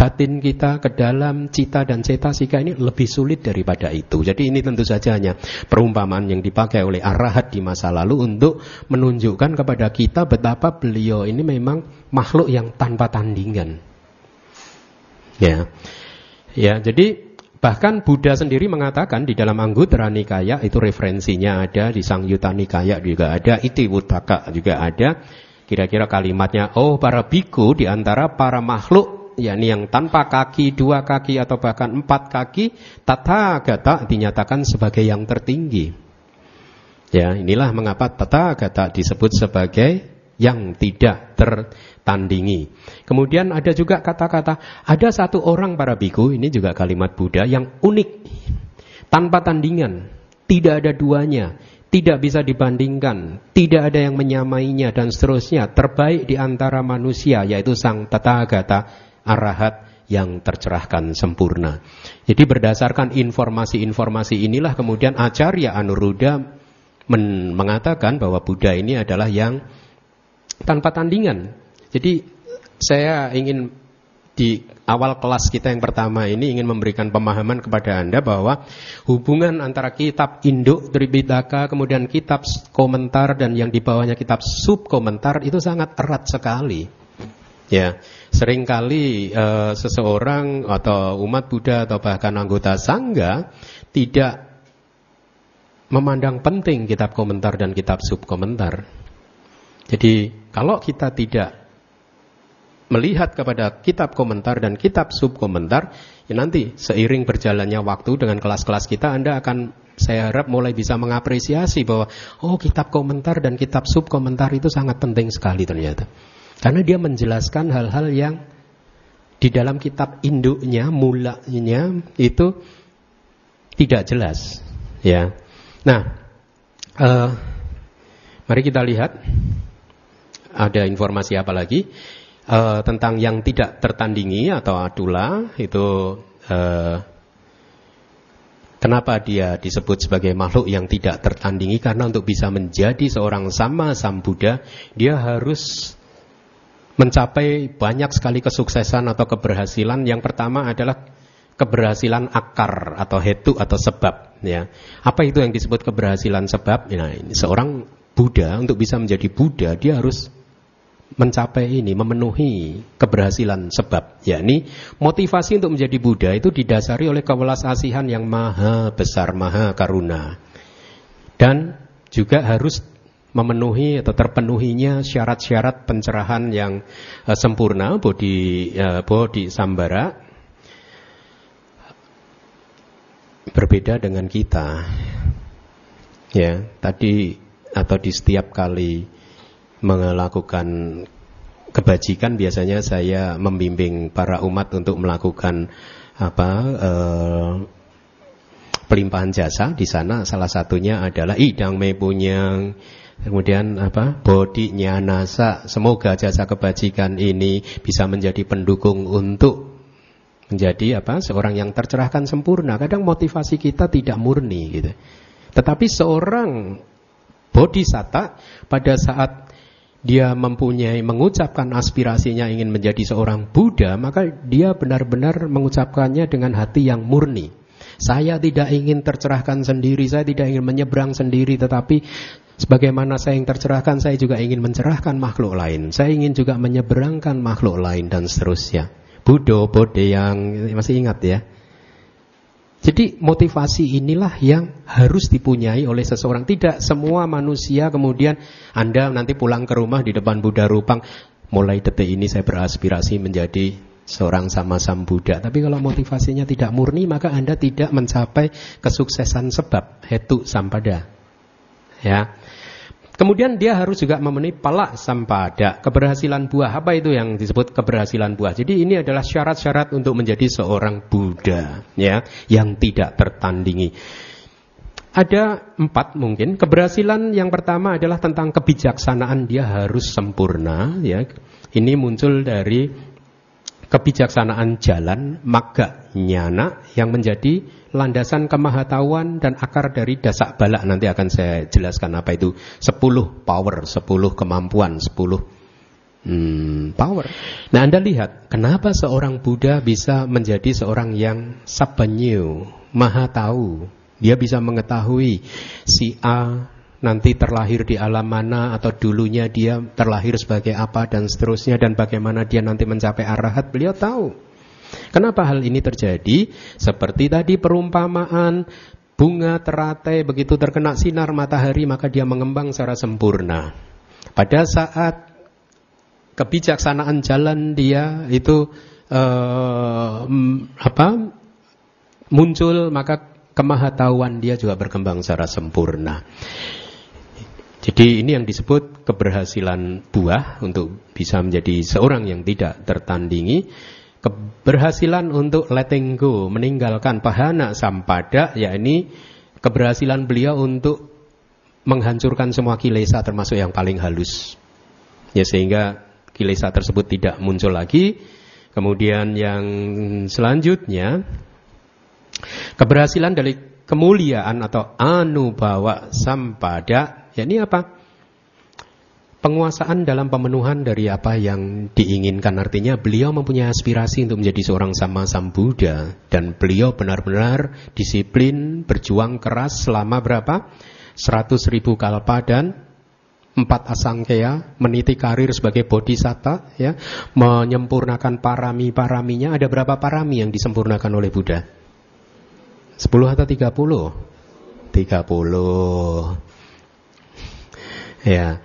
batin kita ke dalam cita dan cetasika ini lebih sulit daripada itu. Jadi ini tentu saja hanya perumpamaan yang dipakai oleh Arahat di masa lalu untuk menunjukkan kepada kita betapa beliau ini memang makhluk yang tanpa tandingan. Ya. Ya, jadi bahkan Buddha sendiri mengatakan di dalam Angguttara Nikaya itu referensinya ada di Sang Yuta Nikaya juga ada, Iti Utaka juga ada. Kira-kira kalimatnya, oh para biku di antara para makhluk yakni yang tanpa kaki, dua kaki atau bahkan empat kaki, tata tathagata dinyatakan sebagai yang tertinggi. Ya, inilah mengapa tata tathagata disebut sebagai yang tidak tertandingi. Kemudian ada juga kata-kata, ada satu orang para biku, ini juga kalimat Buddha yang unik, tanpa tandingan, tidak ada duanya, tidak bisa dibandingkan, tidak ada yang menyamainya dan seterusnya, terbaik di antara manusia yaitu Sang Tathagata arahat yang tercerahkan sempurna. Jadi berdasarkan informasi-informasi inilah kemudian Acarya Anuruddha men mengatakan bahwa Buddha ini adalah yang tanpa tandingan. Jadi saya ingin di awal kelas kita yang pertama ini ingin memberikan pemahaman kepada Anda bahwa hubungan antara kitab induk Tripitaka kemudian kitab komentar dan yang di bawahnya kitab sub-komentar itu sangat erat sekali. Ya. Seringkali e, seseorang atau umat Buddha atau bahkan anggota sangga tidak memandang penting kitab komentar dan kitab subkomentar. Jadi kalau kita tidak melihat kepada kitab komentar dan kitab subkomentar, ya nanti seiring berjalannya waktu dengan kelas-kelas kita Anda akan saya harap mulai bisa mengapresiasi bahwa oh kitab komentar dan kitab subkomentar itu sangat penting sekali ternyata. Karena dia menjelaskan hal-hal yang di dalam kitab induknya, mulanya itu tidak jelas, ya. Nah, uh, mari kita lihat ada informasi apa lagi uh, tentang yang tidak tertandingi atau adula itu uh, Kenapa dia disebut sebagai makhluk yang tidak tertandingi? Karena untuk bisa menjadi seorang sama Sam Buddha, dia harus mencapai banyak sekali kesuksesan atau keberhasilan. Yang pertama adalah keberhasilan akar atau hetu atau sebab ya. Apa itu yang disebut keberhasilan sebab? Nah, seorang Buddha untuk bisa menjadi Buddha dia harus mencapai ini, memenuhi keberhasilan sebab. Yakni motivasi untuk menjadi Buddha itu didasari oleh kewelas asihan yang maha besar, maha karuna. Dan juga harus memenuhi atau terpenuhinya syarat-syarat pencerahan yang uh, sempurna bodi uh, eh, bodi sambara berbeda dengan kita. Ya, tadi atau di setiap kali melakukan kebajikan biasanya saya membimbing para umat untuk melakukan apa uh, pelimpahan jasa di sana salah satunya adalah idang mepunyang Kemudian apa? Bodinya nasa. Semoga jasa kebajikan ini bisa menjadi pendukung untuk menjadi apa? Seorang yang tercerahkan sempurna. Kadang motivasi kita tidak murni gitu. Tetapi seorang sata pada saat dia mempunyai mengucapkan aspirasinya ingin menjadi seorang Buddha, maka dia benar-benar mengucapkannya dengan hati yang murni. Saya tidak ingin tercerahkan sendiri, saya tidak ingin menyeberang sendiri, tetapi Sebagaimana saya yang tercerahkan, saya juga ingin mencerahkan makhluk lain. Saya ingin juga menyeberangkan makhluk lain dan seterusnya. Budo, Bode yang masih ingat ya. Jadi motivasi inilah yang harus dipunyai oleh seseorang. Tidak semua manusia kemudian Anda nanti pulang ke rumah di depan Buddha Rupang. Mulai detik ini saya beraspirasi menjadi seorang sama-sama Buddha. Tapi kalau motivasinya tidak murni maka Anda tidak mencapai kesuksesan sebab, hetu sampada. Ya, Kemudian dia harus juga memenuhi pala sampada, keberhasilan buah. Apa itu yang disebut keberhasilan buah? Jadi ini adalah syarat-syarat untuk menjadi seorang Buddha, ya, yang tidak tertandingi. Ada empat mungkin. Keberhasilan yang pertama adalah tentang kebijaksanaan dia harus sempurna, ya. Ini muncul dari kebijaksanaan jalan maga nyana yang menjadi landasan kemahatauan dan akar dari dasak balak. Nanti akan saya jelaskan apa itu. Sepuluh power, sepuluh kemampuan, sepuluh hmm, power. Nah Anda lihat, kenapa seorang Buddha bisa menjadi seorang yang sabanyu, maha tahu. Dia bisa mengetahui si A nanti terlahir di alam mana atau dulunya dia terlahir sebagai apa dan seterusnya dan bagaimana dia nanti mencapai arahat beliau tahu Kenapa hal ini terjadi? Seperti tadi perumpamaan bunga teratai begitu terkena sinar matahari maka dia mengembang secara sempurna. Pada saat kebijaksanaan jalan dia itu eh, apa muncul maka kemahatauan dia juga berkembang secara sempurna. Jadi ini yang disebut keberhasilan buah untuk bisa menjadi seorang yang tidak tertandingi Keberhasilan untuk letting go, meninggalkan pahana sampada, yakni keberhasilan beliau untuk menghancurkan semua kilesa termasuk yang paling halus. Ya sehingga kilesa tersebut tidak muncul lagi. Kemudian yang selanjutnya keberhasilan dari kemuliaan atau anubawa sampada yakni apa? penguasaan dalam pemenuhan dari apa yang diinginkan. Artinya beliau mempunyai aspirasi untuk menjadi seorang sama sam Buddha dan beliau benar-benar disiplin, berjuang keras selama berapa? 100 ribu kalpa dan empat asangkeya meniti karir sebagai bodhisatta, ya, menyempurnakan parami-paraminya. Ada berapa parami yang disempurnakan oleh Buddha? 10 atau 30? 30. Ya.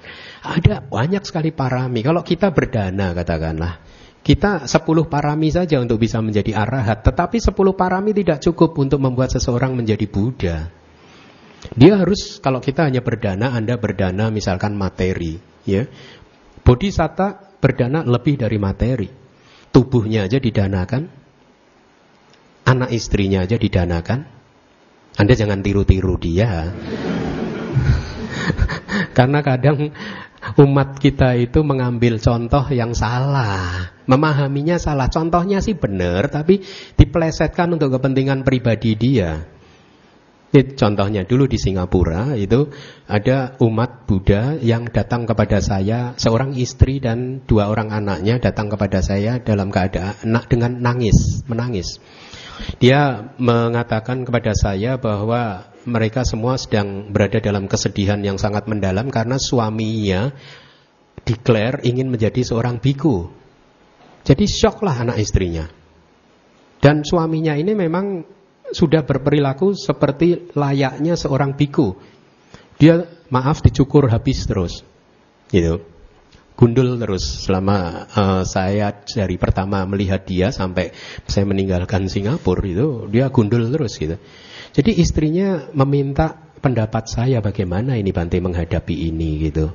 Ada banyak sekali parami. Kalau kita berdana katakanlah, kita sepuluh parami saja untuk bisa menjadi arahat, tetapi sepuluh parami tidak cukup untuk membuat seseorang menjadi Buddha. Dia harus kalau kita hanya berdana, Anda berdana misalkan materi, ya. Bodhisatta berdana lebih dari materi. Tubuhnya aja didanakan. Anak istrinya aja didanakan. Anda jangan tiru-tiru dia. Karena kadang umat kita itu mengambil contoh yang salah. Memahaminya salah. Contohnya sih benar, tapi diplesetkan untuk kepentingan pribadi dia. Ini contohnya dulu di Singapura itu ada umat Buddha yang datang kepada saya seorang istri dan dua orang anaknya datang kepada saya dalam keadaan dengan nangis menangis. Dia mengatakan kepada saya bahwa mereka semua sedang berada dalam kesedihan yang sangat mendalam karena suaminya declare ingin menjadi seorang biku. Jadi syoklah anak istrinya. Dan suaminya ini memang sudah berperilaku seperti layaknya seorang biku. Dia maaf dicukur habis terus. Gitu. Gundul terus selama uh, saya dari pertama melihat dia sampai saya meninggalkan Singapura itu dia gundul terus gitu. Jadi istrinya meminta pendapat saya bagaimana ini Bante menghadapi ini gitu.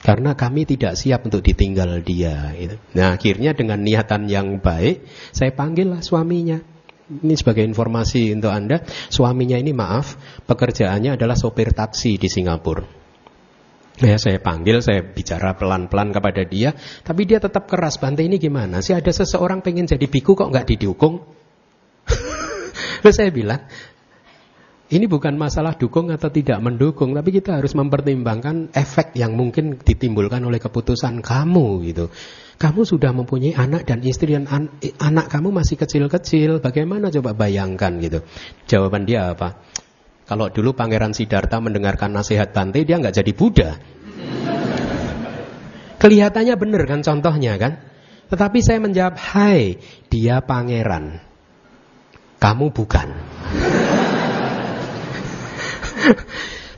Karena kami tidak siap untuk ditinggal dia. Gitu. Nah akhirnya dengan niatan yang baik, saya panggillah suaminya. Ini sebagai informasi untuk Anda, suaminya ini maaf, pekerjaannya adalah sopir taksi di Singapura. Ya, saya panggil, saya bicara pelan-pelan kepada dia, tapi dia tetap keras. Bantai ini gimana sih? Ada seseorang pengen jadi biku kok nggak didukung? Lalu saya bilang, ini bukan masalah dukung atau tidak mendukung, tapi kita harus mempertimbangkan efek yang mungkin ditimbulkan oleh keputusan kamu gitu. Kamu sudah mempunyai anak dan istri dan an anak kamu masih kecil-kecil, bagaimana coba bayangkan gitu. Jawaban dia apa? Kalau dulu Pangeran Sidarta mendengarkan nasihat Bante, dia nggak jadi Buddha. Kelihatannya benar kan contohnya kan? Tetapi saya menjawab, hai, dia pangeran. Kamu bukan.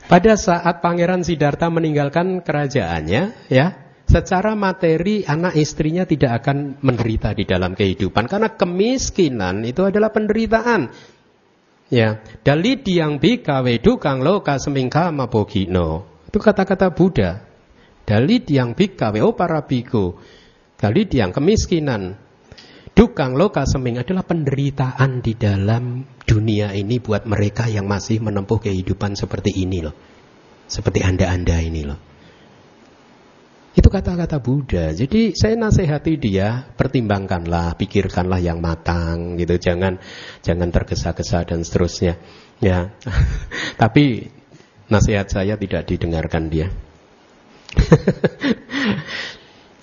Pada saat Pangeran Sidarta meninggalkan kerajaannya, ya, secara materi anak istrinya tidak akan menderita di dalam kehidupan karena kemiskinan itu adalah penderitaan. Ya, dali diang bika wedu kang loka semingka mabogino. Itu kata-kata Buddha. Dali diang bika weo oh para biku. Dali diang kemiskinan. Dukang loka seming adalah penderitaan di dalam dunia ini buat mereka yang masih menempuh kehidupan seperti ini loh. Seperti Anda-Anda ini loh. Itu kata-kata Buddha. Jadi saya nasihati dia, pertimbangkanlah, pikirkanlah yang matang gitu. Jangan jangan tergesa-gesa dan seterusnya. Ya. Tapi nasihat saya tidak didengarkan dia.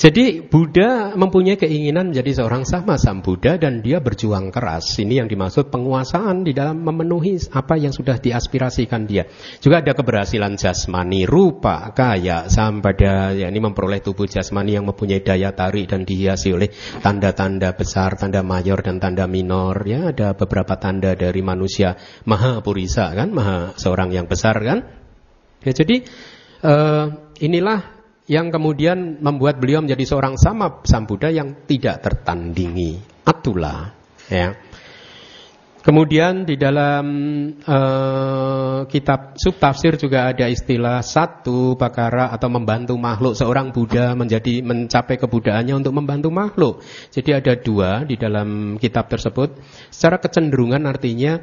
Jadi Buddha mempunyai keinginan menjadi seorang sama sam Buddha dan dia berjuang keras. Ini yang dimaksud penguasaan di dalam memenuhi apa yang sudah diaspirasikan dia. Juga ada keberhasilan jasmani, rupa, kaya, sampada, ya ini memperoleh tubuh jasmani yang mempunyai daya tarik dan dihiasi oleh tanda-tanda besar, tanda mayor dan tanda minor. Ya ada beberapa tanda dari manusia maha purisa kan, maha seorang yang besar kan. Ya jadi uh, inilah yang kemudian membuat beliau menjadi seorang sama Sambuddha yang tidak tertandingi. Atula, ya. Kemudian di dalam eh, kitab subtafsir juga ada istilah satu pakara atau membantu makhluk seorang Buddha menjadi mencapai kebudaannya untuk membantu makhluk. Jadi ada dua di dalam kitab tersebut. Secara kecenderungan artinya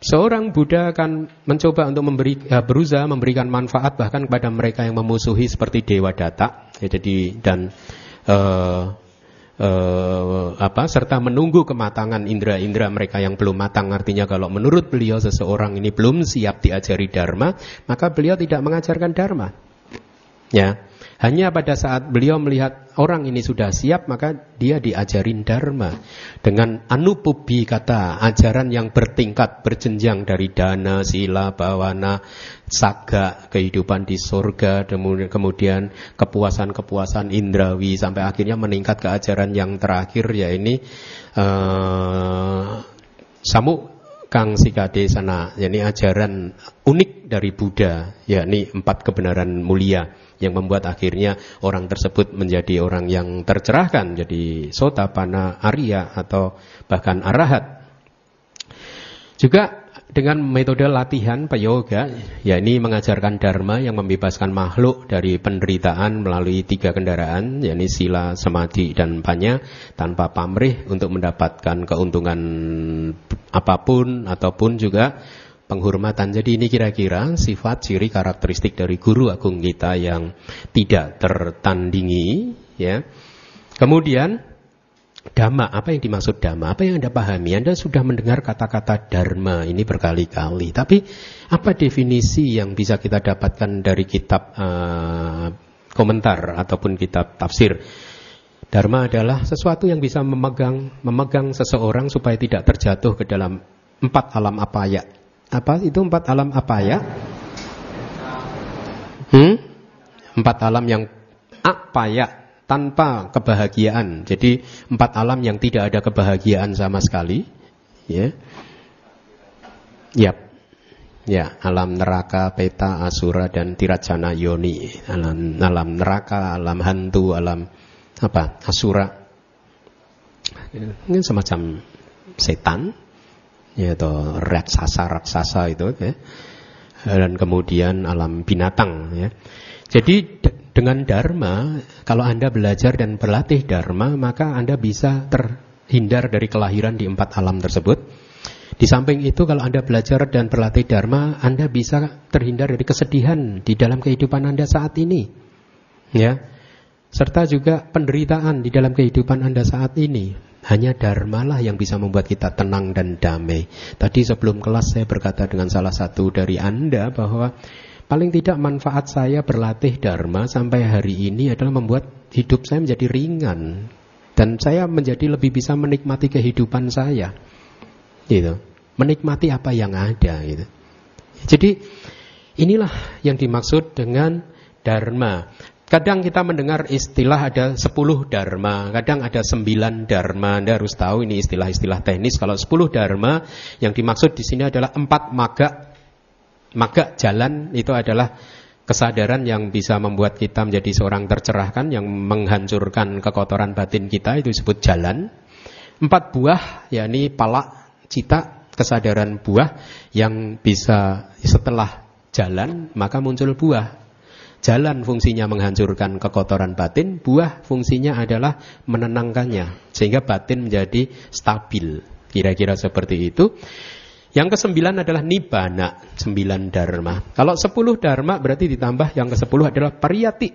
Seorang Buddha akan mencoba untuk memberi, eh, berusaha memberikan manfaat bahkan kepada mereka yang memusuhi seperti Dewa Data. Ya, jadi dan uh, uh, apa serta menunggu kematangan indera-indera mereka yang belum matang. Artinya kalau menurut beliau seseorang ini belum siap diajari dharma, maka beliau tidak mengajarkan dharma. Ya, hanya pada saat beliau melihat orang ini sudah siap, maka dia diajarin dharma. Dengan anupubi kata, ajaran yang bertingkat, berjenjang dari dana, sila, bawana, saga, kehidupan di surga, kemudian kepuasan-kepuasan indrawi, sampai akhirnya meningkat ke ajaran yang terakhir, ya ini uh, eh, samu kang sikade sana, ini ajaran unik dari Buddha, yakni empat kebenaran mulia yang membuat akhirnya orang tersebut menjadi orang yang tercerahkan jadi sota pana arya atau bahkan arahat juga dengan metode latihan payoga, yakni mengajarkan dharma yang membebaskan makhluk dari penderitaan melalui tiga kendaraan, yakni sila, samadhi, dan panya, tanpa pamrih untuk mendapatkan keuntungan apapun ataupun juga penghormatan. Jadi ini kira-kira sifat ciri karakteristik dari guru agung kita yang tidak tertandingi, ya. Kemudian dhamma, apa yang dimaksud dhamma? Apa yang Anda pahami? Anda sudah mendengar kata-kata dharma ini berkali-kali, tapi apa definisi yang bisa kita dapatkan dari kitab uh, komentar ataupun kitab tafsir? Dharma adalah sesuatu yang bisa memegang memegang seseorang supaya tidak terjatuh ke dalam empat alam apa ya? Apa itu empat alam apa ya? Hmm? Empat alam yang apa ya? Tanpa kebahagiaan. Jadi empat alam yang tidak ada kebahagiaan sama sekali. Ya. Yap. Ya, alam neraka, peta, asura, dan tiracana yoni. Alam, alam neraka, alam hantu, alam apa? Asura. Ya, ini semacam setan, yaitu raksasa-raksasa itu ya. dan kemudian alam binatang ya. Jadi dengan dharma kalau Anda belajar dan berlatih dharma maka Anda bisa terhindar dari kelahiran di empat alam tersebut. Di samping itu kalau Anda belajar dan berlatih dharma, Anda bisa terhindar dari kesedihan di dalam kehidupan Anda saat ini. Ya. Serta juga penderitaan di dalam kehidupan Anda saat ini hanya dharma lah yang bisa membuat kita tenang dan damai. Tadi sebelum kelas saya berkata dengan salah satu dari Anda bahwa paling tidak manfaat saya berlatih dharma sampai hari ini adalah membuat hidup saya menjadi ringan dan saya menjadi lebih bisa menikmati kehidupan saya. Gitu. Menikmati apa yang ada gitu. Jadi inilah yang dimaksud dengan dharma. Kadang kita mendengar istilah ada 10 dharma, kadang ada 9 dharma. Anda harus tahu ini istilah-istilah teknis. Kalau 10 dharma yang dimaksud di sini adalah empat maga. Maga jalan itu adalah kesadaran yang bisa membuat kita menjadi seorang tercerahkan yang menghancurkan kekotoran batin kita itu disebut jalan. Empat buah yakni palak, cita, kesadaran buah yang bisa setelah jalan maka muncul buah Jalan fungsinya menghancurkan kekotoran batin, buah fungsinya adalah menenangkannya sehingga batin menjadi stabil. Kira-kira seperti itu. Yang kesembilan adalah nibana, sembilan dharma. Kalau sepuluh dharma berarti ditambah yang kesepuluh adalah pariyati.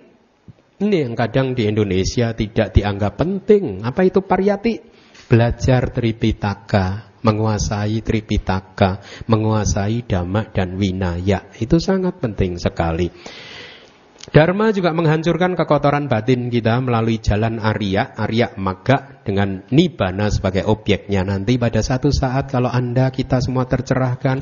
Ini yang kadang di Indonesia tidak dianggap penting. Apa itu pariyati? Belajar Tripitaka, menguasai Tripitaka, menguasai Dhamma dan Winaya. Itu sangat penting sekali. Dharma juga menghancurkan kekotoran batin kita melalui jalan Arya, Arya maga dengan Nibbana sebagai objeknya. Nanti pada satu saat kalau Anda kita semua tercerahkan,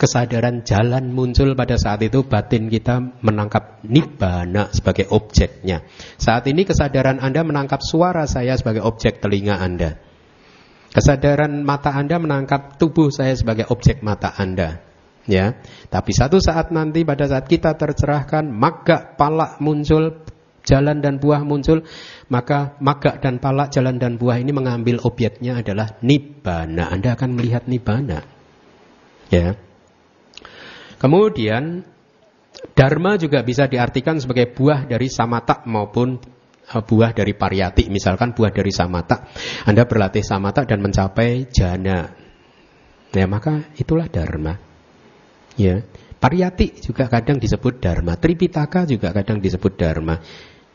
kesadaran jalan muncul pada saat itu batin kita menangkap Nibbana sebagai objeknya. Saat ini kesadaran Anda menangkap suara saya sebagai objek telinga Anda. Kesadaran mata Anda menangkap tubuh saya sebagai objek mata Anda ya. Tapi satu saat nanti pada saat kita tercerahkan, maka palak muncul, jalan dan buah muncul, maka maga dan palak jalan dan buah ini mengambil obyeknya adalah nibbana. Anda akan melihat nibbana. Ya. Kemudian dharma juga bisa diartikan sebagai buah dari samata maupun e, buah dari pariyati, misalkan buah dari samata. Anda berlatih samata dan mencapai jana. Ya, maka itulah dharma. Ya. Pariyati juga kadang disebut dharma, Tripitaka juga kadang disebut dharma.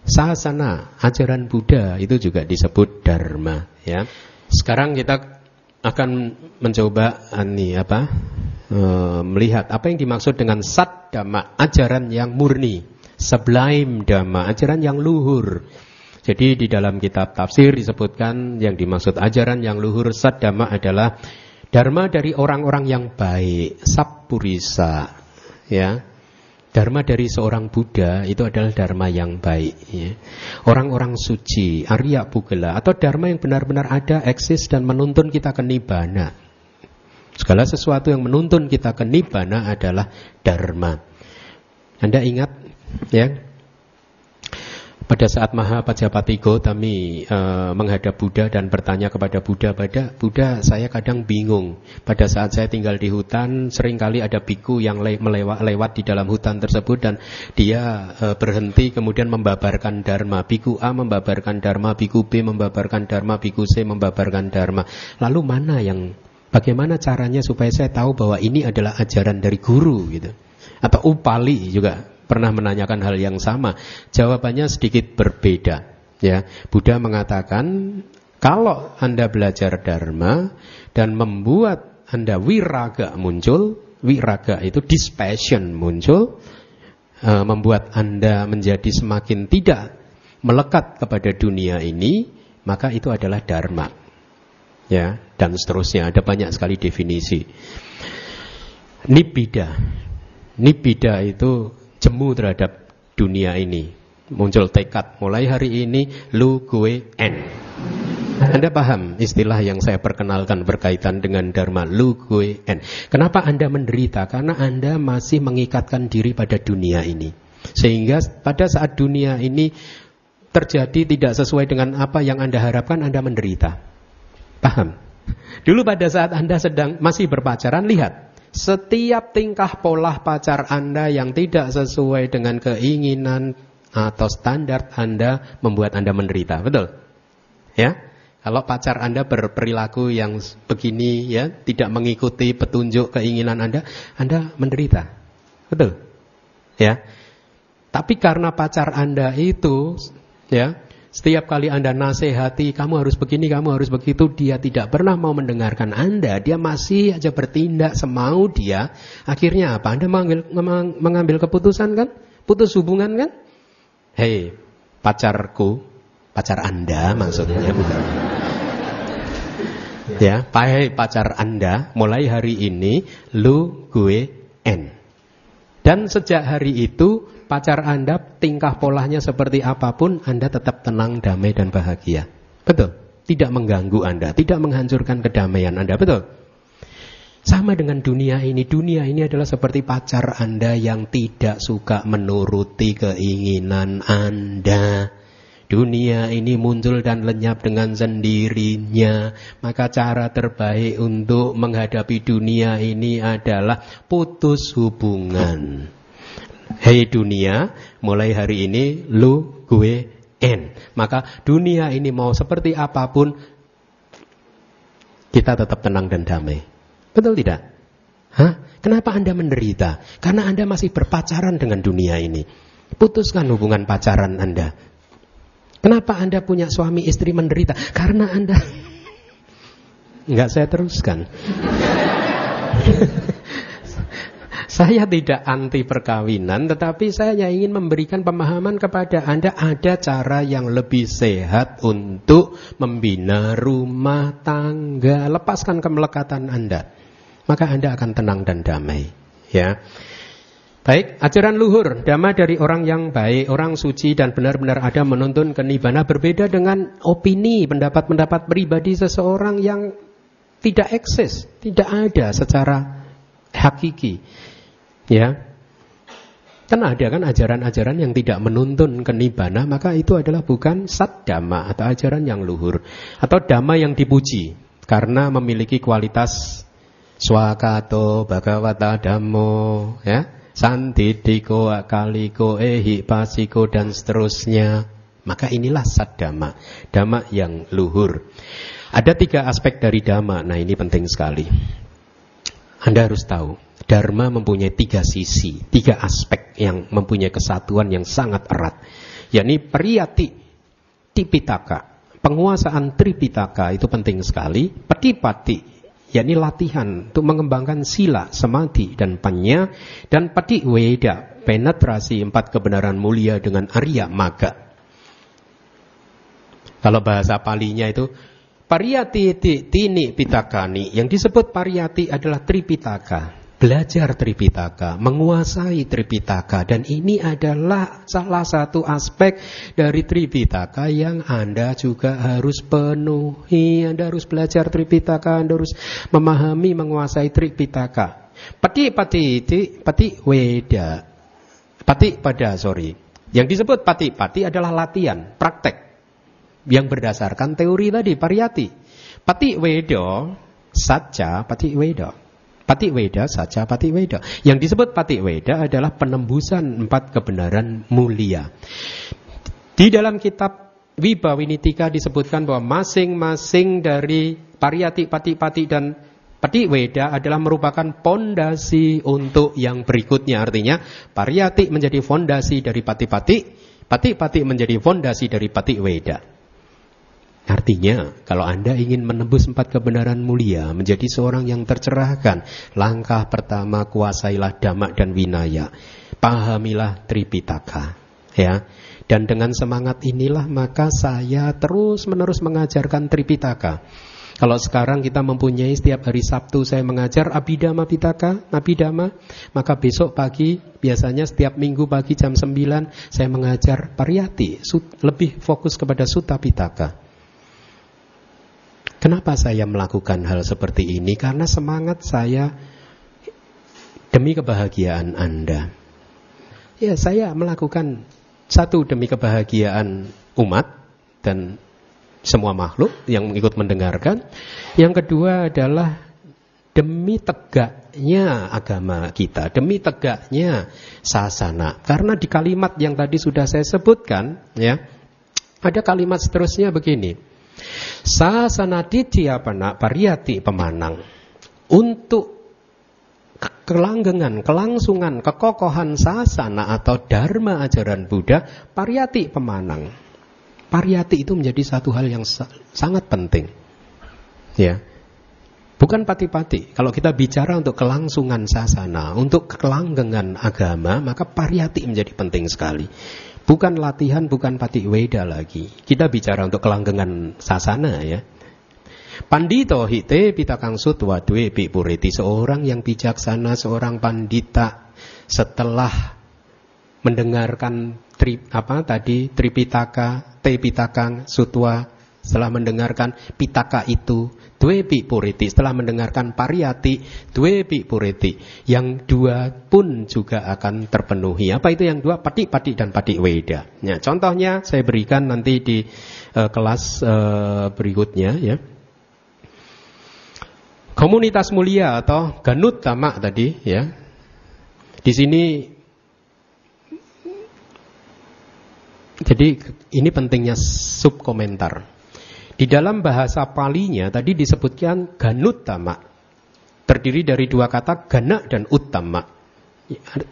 Sasana, ajaran Buddha itu juga disebut dharma, ya. Sekarang kita akan mencoba ini apa? E, melihat apa yang dimaksud dengan sat dhamma, ajaran yang murni, sublime dhamma, ajaran yang luhur. Jadi di dalam kitab tafsir disebutkan yang dimaksud ajaran yang luhur sat dhamma adalah Dharma dari orang-orang yang baik, sapurisa, ya. Dharma dari seorang Buddha itu adalah dharma yang baik. Ya. Orang-orang suci, Arya Pugela, atau dharma yang benar-benar ada, eksis dan menuntun kita ke nibbana. Segala sesuatu yang menuntun kita ke nibbana adalah dharma. Anda ingat ya pada saat Maha Pajapati Gautami e, menghadap Buddha dan bertanya kepada Buddha, pada Buddha saya kadang bingung. Pada saat saya tinggal di hutan, seringkali ada biku yang le melewa, lewat di dalam hutan tersebut dan dia e, berhenti kemudian membabarkan dharma. Biku A membabarkan dharma, biku B membabarkan dharma, biku C membabarkan dharma. Lalu mana yang bagaimana caranya supaya saya tahu bahwa ini adalah ajaran dari guru gitu? Atau upali juga pernah menanyakan hal yang sama. Jawabannya sedikit berbeda. Ya, Buddha mengatakan kalau Anda belajar dharma dan membuat Anda wiraga muncul, wiraga itu dispassion muncul, e, membuat Anda menjadi semakin tidak melekat kepada dunia ini, maka itu adalah dharma. Ya, dan seterusnya ada banyak sekali definisi. Nibida. Nibida itu jemu terhadap dunia ini. Muncul tekad, mulai hari ini lu gue en. Anda paham istilah yang saya perkenalkan berkaitan dengan Dharma lu gue en. Kenapa Anda menderita? Karena Anda masih mengikatkan diri pada dunia ini. Sehingga pada saat dunia ini terjadi tidak sesuai dengan apa yang Anda harapkan, Anda menderita. Paham? Dulu pada saat Anda sedang masih berpacaran, lihat setiap tingkah pola pacar Anda yang tidak sesuai dengan keinginan atau standar Anda membuat Anda menderita, betul? Ya. Kalau pacar Anda berperilaku yang begini ya, tidak mengikuti petunjuk keinginan Anda, Anda menderita. Betul? Ya. Tapi karena pacar Anda itu ya setiap kali Anda nasihati, kamu harus begini, kamu harus begitu, dia tidak pernah mau mendengarkan Anda. Dia masih aja bertindak semau dia. Akhirnya apa? Anda mengambil, mengambil keputusan kan? Putus hubungan kan? Hei, pacarku, pacar Anda maksudnya. ya, hei pacar Anda, mulai hari ini lu gue N. Dan sejak hari itu pacar Anda tingkah polanya seperti apapun, Anda tetap tenang, damai, dan bahagia. Betul. Tidak mengganggu Anda, tidak menghancurkan kedamaian Anda. Betul. Sama dengan dunia ini, dunia ini adalah seperti pacar Anda yang tidak suka menuruti keinginan Anda. Dunia ini muncul dan lenyap dengan sendirinya. Maka cara terbaik untuk menghadapi dunia ini adalah putus hubungan. Hei dunia, mulai hari ini lu, gue, en. Maka dunia ini mau seperti apapun, kita tetap tenang dan damai. Betul tidak? Hah? Kenapa Anda menderita? Karena Anda masih berpacaran dengan dunia ini. Putuskan hubungan pacaran Anda. Kenapa Anda punya suami istri menderita? Karena Anda... Enggak saya teruskan. Saya tidak anti perkawinan, tetapi saya hanya ingin memberikan pemahaman kepada Anda ada cara yang lebih sehat untuk membina rumah tangga. Lepaskan kemelekatan Anda. Maka Anda akan tenang dan damai. Ya. Baik, ajaran luhur, damai dari orang yang baik, orang suci dan benar-benar ada menuntun ke nibana berbeda dengan opini, pendapat-pendapat pribadi seseorang yang tidak eksis, tidak ada secara hakiki. Ya. Kan ada kan ajaran-ajaran yang tidak menuntun ke nibana maka itu adalah bukan sat dhamma atau ajaran yang luhur atau dhamma yang dipuji karena memiliki kualitas swakato bhagavata dhammo ya santidiko akaliko ehi pasiko dan seterusnya maka inilah sat dhamma dhamma yang luhur ada tiga aspek dari dhamma nah ini penting sekali anda harus tahu Dharma mempunyai tiga sisi, tiga aspek yang mempunyai kesatuan yang sangat erat. yakni periyati tipitaka, penguasaan tripitaka itu penting sekali, petipati yakni latihan untuk mengembangkan sila, semati dan panya dan pati weda, penetrasi empat kebenaran mulia dengan Arya Maga. Kalau bahasa palinya itu Pariyati tini pitakani. Yang disebut pariyati adalah tripitaka belajar Tripitaka, menguasai Tripitaka dan ini adalah salah satu aspek dari Tripitaka yang Anda juga harus penuhi. Anda harus belajar Tripitaka, Anda harus memahami menguasai Tripitaka. Pati pati iti, pati weda. Pati pada sorry. Yang disebut pati pati adalah latihan, praktek yang berdasarkan teori tadi pariyati. Pati wedo, saja pati wedo. Weda saja Weda. Yang disebut Weda adalah penembusan empat kebenaran mulia. Di dalam kitab Wibawinitika disebutkan bahwa masing-masing dari pariyati, pati-pati dan Pati Weda adalah merupakan pondasi untuk yang berikutnya. Artinya, pariyati menjadi fondasi dari pati-pati, pati-pati menjadi fondasi dari pati Weda. Artinya, kalau Anda ingin menembus empat kebenaran mulia, menjadi seorang yang tercerahkan, langkah pertama kuasailah damak dan winaya. Pahamilah Tripitaka. Ya. Dan dengan semangat inilah maka saya terus-menerus mengajarkan Tripitaka. Kalau sekarang kita mempunyai setiap hari Sabtu saya mengajar Abidama Pitaka, Abhidhamma, maka besok pagi biasanya setiap minggu pagi jam 9 saya mengajar Pariyati, lebih fokus kepada Sutta Pitaka. Kenapa saya melakukan hal seperti ini? Karena semangat saya demi kebahagiaan Anda. Ya, saya melakukan satu demi kebahagiaan umat dan semua makhluk yang ikut mendengarkan. Yang kedua adalah demi tegaknya agama kita, demi tegaknya sasana. Karena di kalimat yang tadi sudah saya sebutkan, ya, ada kalimat seterusnya begini. Sasana apa nak pariyati pemanang. Untuk kelanggengan, kelangsungan, kekokohan sasana atau dharma ajaran Buddha, pariyati pemanang. Pariyati itu menjadi satu hal yang sangat penting. Ya. Bukan pati-pati. Kalau kita bicara untuk kelangsungan sasana, untuk kelanggengan agama, maka pariyati menjadi penting sekali. Bukan latihan, bukan pati weda lagi. Kita bicara untuk kelanggengan sasana ya. Pandito hite pitakang sutwa dwe puriti. Seorang yang bijaksana, seorang pandita setelah mendengarkan tri, apa tadi tripitaka, tepitakang sutwa, setelah mendengarkan pitaka itu pi puriti setelah mendengarkan pariyati pi puriti yang dua pun juga akan terpenuhi apa itu yang dua Patik, Patik dan Patik weda ya, contohnya saya berikan nanti di uh, kelas uh, berikutnya ya komunitas mulia atau ganut tamak tadi ya di sini jadi ini pentingnya sub komentar. Di dalam bahasa palinya tadi disebutkan ganutama. Terdiri dari dua kata gana dan utama.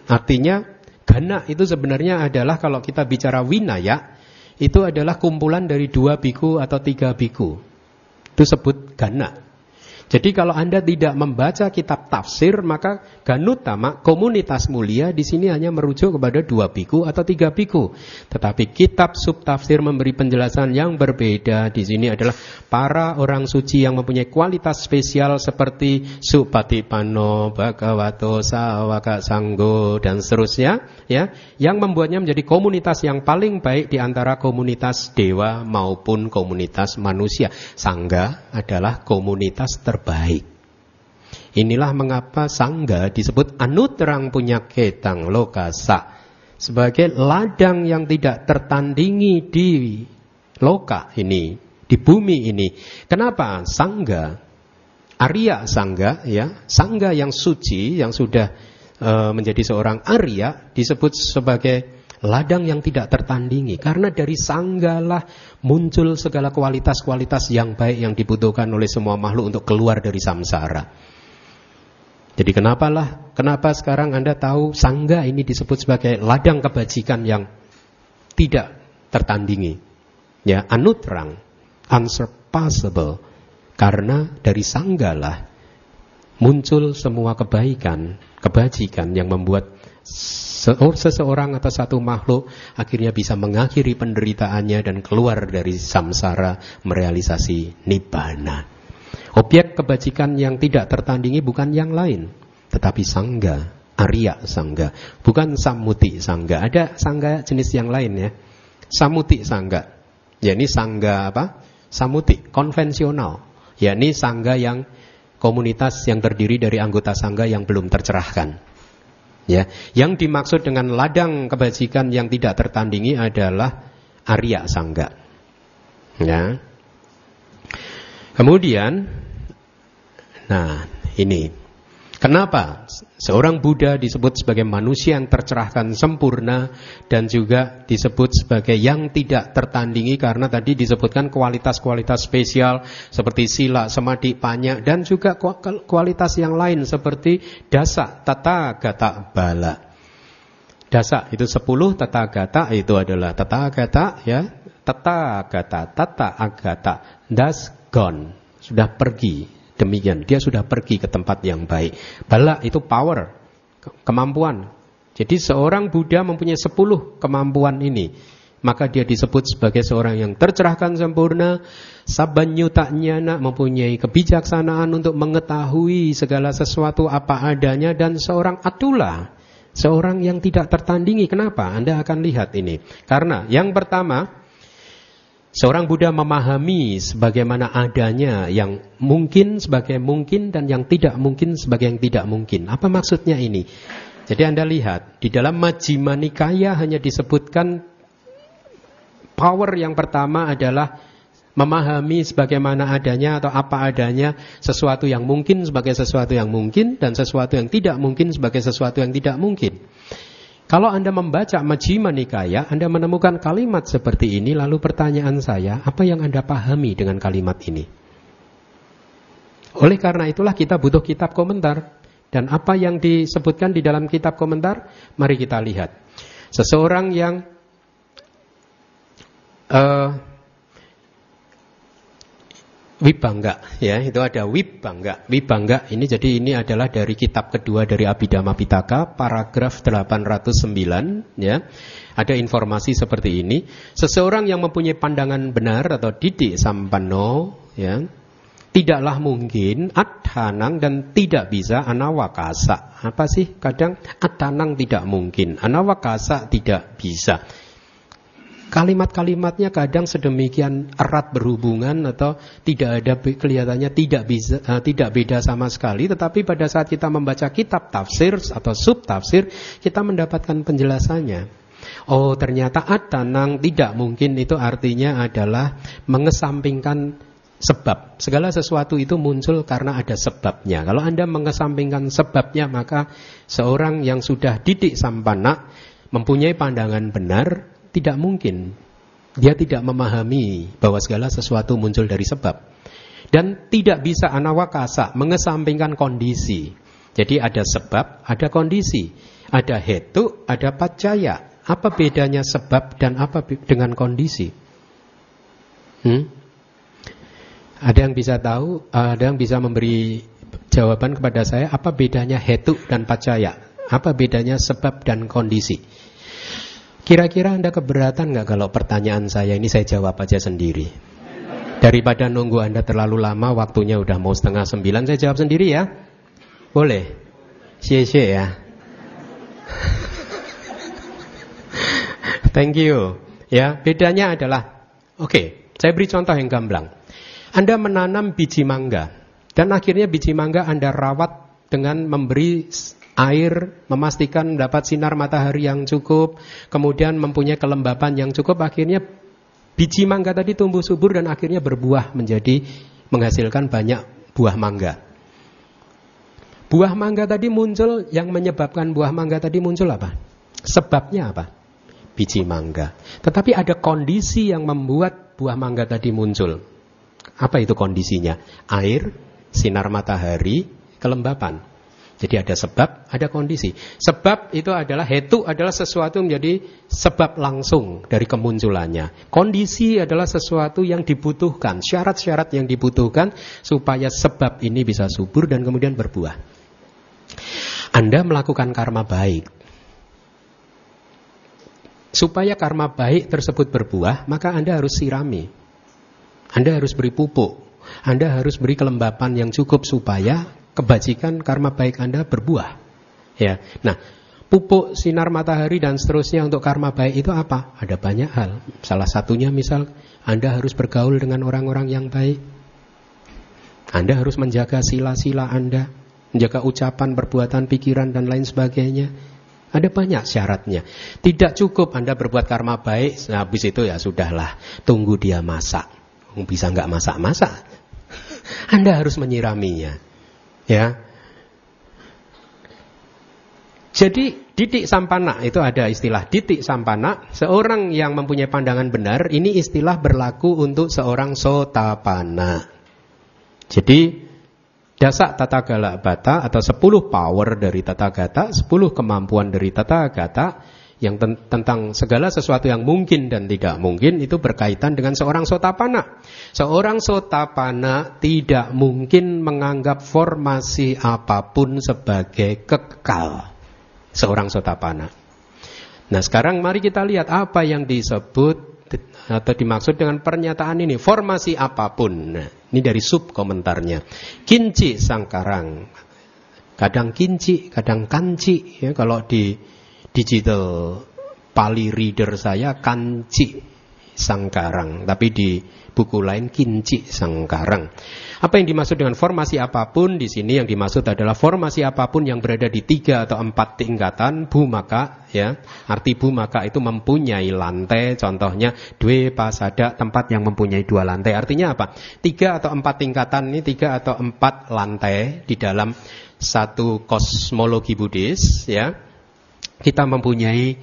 Artinya gana itu sebenarnya adalah kalau kita bicara winaya itu adalah kumpulan dari dua biku atau tiga biku. Itu sebut gana. Jadi kalau Anda tidak membaca kitab tafsir, maka Ganutama, komunitas mulia di sini hanya merujuk kepada dua biku atau tiga biku. Tetapi kitab subtafsir memberi penjelasan yang berbeda. Di sini adalah para orang suci yang mempunyai kualitas spesial seperti supati Bhagavato, Sawaka Sanggo, dan seterusnya. ya, Yang membuatnya menjadi komunitas yang paling baik di antara komunitas dewa maupun komunitas manusia. Sangga adalah komunitas terbaik baik Inilah mengapa sangga disebut anuterang punya ketang lokasa sebagai ladang yang tidak tertandingi di loka ini, di bumi ini. Kenapa? Sangga, Arya sangga, ya, sangga yang suci yang sudah e, menjadi seorang Arya disebut sebagai ladang yang tidak tertandingi karena dari sanggalah muncul segala kualitas-kualitas yang baik yang dibutuhkan oleh semua makhluk untuk keluar dari samsara. Jadi kenapalah kenapa sekarang Anda tahu sangga ini disebut sebagai ladang kebajikan yang tidak tertandingi. Ya, anutrang, unsurpassable. Karena dari sanggalah muncul semua kebaikan, kebajikan yang membuat Oh, seseorang atau satu makhluk akhirnya bisa mengakhiri penderitaannya dan keluar dari samsara merealisasi nibbana. Objek kebajikan yang tidak tertandingi bukan yang lain, tetapi sangga, Arya sangga, bukan samuti sangga. Ada sangga jenis yang lain ya. Samuti sangga. yakni sangga apa? Samuti konvensional, yakni sangga yang komunitas yang terdiri dari anggota sangga yang belum tercerahkan. Ya, yang dimaksud dengan ladang kebajikan yang tidak tertandingi adalah Arya Sangga. Ya. Kemudian nah, ini Kenapa seorang Buddha disebut sebagai manusia yang tercerahkan sempurna dan juga disebut sebagai yang tidak tertandingi karena tadi disebutkan kualitas-kualitas spesial seperti sila, semadi, panya dan juga kualitas yang lain seperti dasa, tata, gata, bala. Dasa itu sepuluh, tata, gata itu adalah tata, gata ya, tata, gata, tata, agata, das gone, sudah pergi, demikian. Dia sudah pergi ke tempat yang baik. balak itu power, kemampuan. Jadi seorang Buddha mempunyai sepuluh kemampuan ini. Maka dia disebut sebagai seorang yang tercerahkan sempurna. nyana mempunyai kebijaksanaan untuk mengetahui segala sesuatu apa adanya. Dan seorang atula. Seorang yang tidak tertandingi. Kenapa? Anda akan lihat ini. Karena yang pertama, Seorang Buddha memahami sebagaimana adanya yang mungkin sebagai mungkin dan yang tidak mungkin sebagai yang tidak mungkin. Apa maksudnya ini? Jadi Anda lihat, di dalam Majjhima Nikaya hanya disebutkan power yang pertama adalah memahami sebagaimana adanya atau apa adanya sesuatu yang mungkin sebagai sesuatu yang mungkin dan sesuatu yang tidak mungkin sebagai sesuatu yang tidak mungkin. Kalau Anda membaca Majjhima Nikaya, Anda menemukan kalimat seperti ini, lalu pertanyaan saya, apa yang Anda pahami dengan kalimat ini? Oleh karena itulah kita butuh kitab komentar. Dan apa yang disebutkan di dalam kitab komentar, mari kita lihat. Seseorang yang uh, Wibangga ya itu ada Wibangga Wibangga ini jadi ini adalah dari kitab kedua dari Abhidhamma Pitaka paragraf 809 ya ada informasi seperti ini seseorang yang mempunyai pandangan benar atau didik sampano ya tidaklah mungkin atanang dan tidak bisa anawakasa apa sih kadang atanang tidak mungkin anawakasa tidak bisa kalimat-kalimatnya kadang sedemikian erat berhubungan atau tidak ada kelihatannya tidak bisa eh, tidak beda sama sekali tetapi pada saat kita membaca kitab tafsir atau sub tafsir kita mendapatkan penjelasannya oh ternyata atanang tidak mungkin itu artinya adalah mengesampingkan sebab segala sesuatu itu muncul karena ada sebabnya kalau Anda mengesampingkan sebabnya maka seorang yang sudah didik sampana mempunyai pandangan benar tidak mungkin. Dia tidak memahami bahwa segala sesuatu muncul dari sebab. Dan tidak bisa anawakasa mengesampingkan kondisi. Jadi ada sebab, ada kondisi. Ada hetu, ada pacaya. Apa bedanya sebab dan apa dengan kondisi? Hmm? Ada yang bisa tahu, ada yang bisa memberi jawaban kepada saya apa bedanya hetu dan pacaya? Apa bedanya sebab dan kondisi? Kira-kira Anda keberatan nggak kalau pertanyaan saya ini saya jawab aja sendiri? Daripada nunggu Anda terlalu lama, waktunya udah mau setengah sembilan, saya jawab sendiri ya. Boleh? Xie-xie ya. Thank you. Ya, bedanya adalah, oke, okay, saya beri contoh yang gamblang. Anda menanam biji mangga, dan akhirnya biji mangga Anda rawat dengan memberi air, memastikan dapat sinar matahari yang cukup, kemudian mempunyai kelembapan yang cukup, akhirnya biji mangga tadi tumbuh subur dan akhirnya berbuah menjadi menghasilkan banyak buah mangga. Buah mangga tadi muncul yang menyebabkan buah mangga tadi muncul apa? Sebabnya apa? Biji mangga. Tetapi ada kondisi yang membuat buah mangga tadi muncul. Apa itu kondisinya? Air, sinar matahari, kelembapan. Jadi ada sebab, ada kondisi. Sebab itu adalah hetu adalah sesuatu menjadi sebab langsung dari kemunculannya. Kondisi adalah sesuatu yang dibutuhkan, syarat-syarat yang dibutuhkan supaya sebab ini bisa subur dan kemudian berbuah. Anda melakukan karma baik. Supaya karma baik tersebut berbuah, maka Anda harus sirami. Anda harus beri pupuk, anda harus beri kelembapan yang cukup supaya kebajikan karma baik Anda berbuah. Ya. Nah, pupuk sinar matahari dan seterusnya untuk karma baik itu apa? Ada banyak hal. Salah satunya misal Anda harus bergaul dengan orang-orang yang baik. Anda harus menjaga sila-sila Anda, menjaga ucapan, perbuatan, pikiran dan lain sebagainya. Ada banyak syaratnya. Tidak cukup Anda berbuat karma baik, nah, habis itu ya sudahlah, tunggu dia masak. Bisa nggak masak-masak? Anda harus menyiraminya. Ya. Jadi titik sampana itu ada istilah titik sampana. Seorang yang mempunyai pandangan benar ini istilah berlaku untuk seorang sotapana. Jadi dasar tata galak bata atau sepuluh power dari tata gata, 10 kemampuan dari tata gata yang ten tentang segala sesuatu yang mungkin dan tidak mungkin itu berkaitan dengan seorang sotapana. Seorang sotapana tidak mungkin menganggap formasi apapun sebagai kekal. Seorang sotapana. Nah sekarang mari kita lihat apa yang disebut atau dimaksud dengan pernyataan ini. Formasi apapun. Nah, ini dari sub komentarnya. Kinci sangkarang. Kadang kinci, kadang kanci. Ya, kalau di digital Pali reader saya Kanci Sangkarang, tapi di buku lain Kinci Sangkarang. Apa yang dimaksud dengan formasi apapun di sini yang dimaksud adalah formasi apapun yang berada di tiga atau empat tingkatan Bu maka ya. Arti bu maka itu mempunyai lantai, contohnya pas pasada tempat yang mempunyai dua lantai. Artinya apa? Tiga atau empat tingkatan ini tiga atau empat lantai di dalam satu kosmologi Buddhis ya kita mempunyai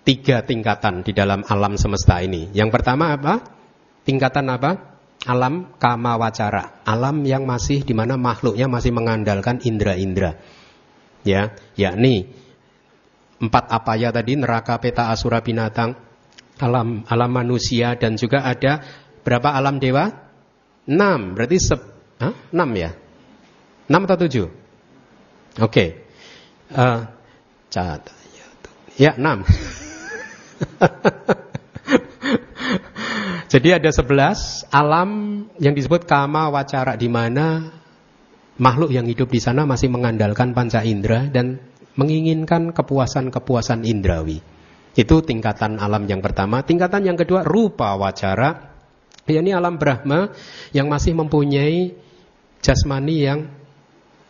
tiga tingkatan di dalam alam semesta ini. Yang pertama apa? Tingkatan apa? Alam kama wacara. Alam yang masih di mana makhluknya masih mengandalkan indera-indera. Ya, yakni empat apa ya tadi neraka, peta asura binatang, alam alam manusia dan juga ada berapa alam dewa? Enam. Berarti sep, enam ya? Enam atau tujuh? Oke. Okay. Uh, eh, ya enam Jadi ada sebelas alam yang disebut kama wacara di mana makhluk yang hidup di sana masih mengandalkan panca indera dan menginginkan kepuasan-kepuasan indrawi. Itu tingkatan alam yang pertama. Tingkatan yang kedua rupa wacara, Ini alam Brahma yang masih mempunyai jasmani yang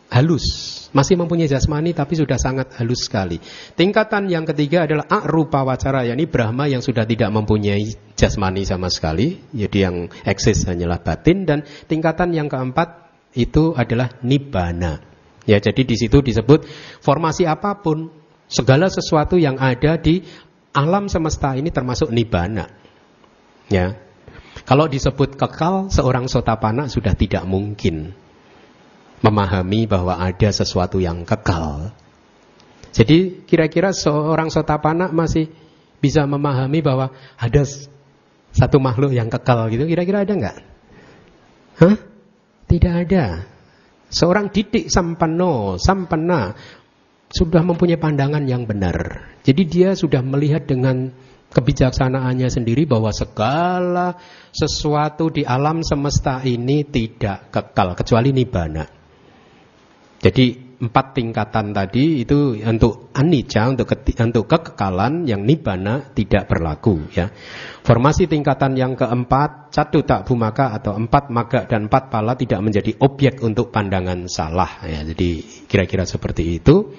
halus, masih mempunyai jasmani tapi sudah sangat halus sekali. Tingkatan yang ketiga adalah arupa wacara, yakni Brahma yang sudah tidak mempunyai jasmani sama sekali, jadi yang eksis hanyalah batin dan tingkatan yang keempat itu adalah nibbana. Ya, jadi di situ disebut formasi apapun, segala sesuatu yang ada di alam semesta ini termasuk nibbana. Ya. Kalau disebut kekal, seorang sotapana sudah tidak mungkin memahami bahwa ada sesuatu yang kekal. Jadi kira-kira seorang sotapana masih bisa memahami bahwa ada satu makhluk yang kekal gitu. Kira-kira ada nggak? Hah? Tidak ada. Seorang didik sampano, sampana sudah mempunyai pandangan yang benar. Jadi dia sudah melihat dengan kebijaksanaannya sendiri bahwa segala sesuatu di alam semesta ini tidak kekal kecuali nibana. Jadi empat tingkatan tadi itu untuk anicca untuk ke, untuk kekekalan yang nibana tidak berlaku ya. Formasi tingkatan yang keempat catu tak bumaka atau empat maga dan empat pala tidak menjadi objek untuk pandangan salah ya. Jadi kira-kira seperti itu.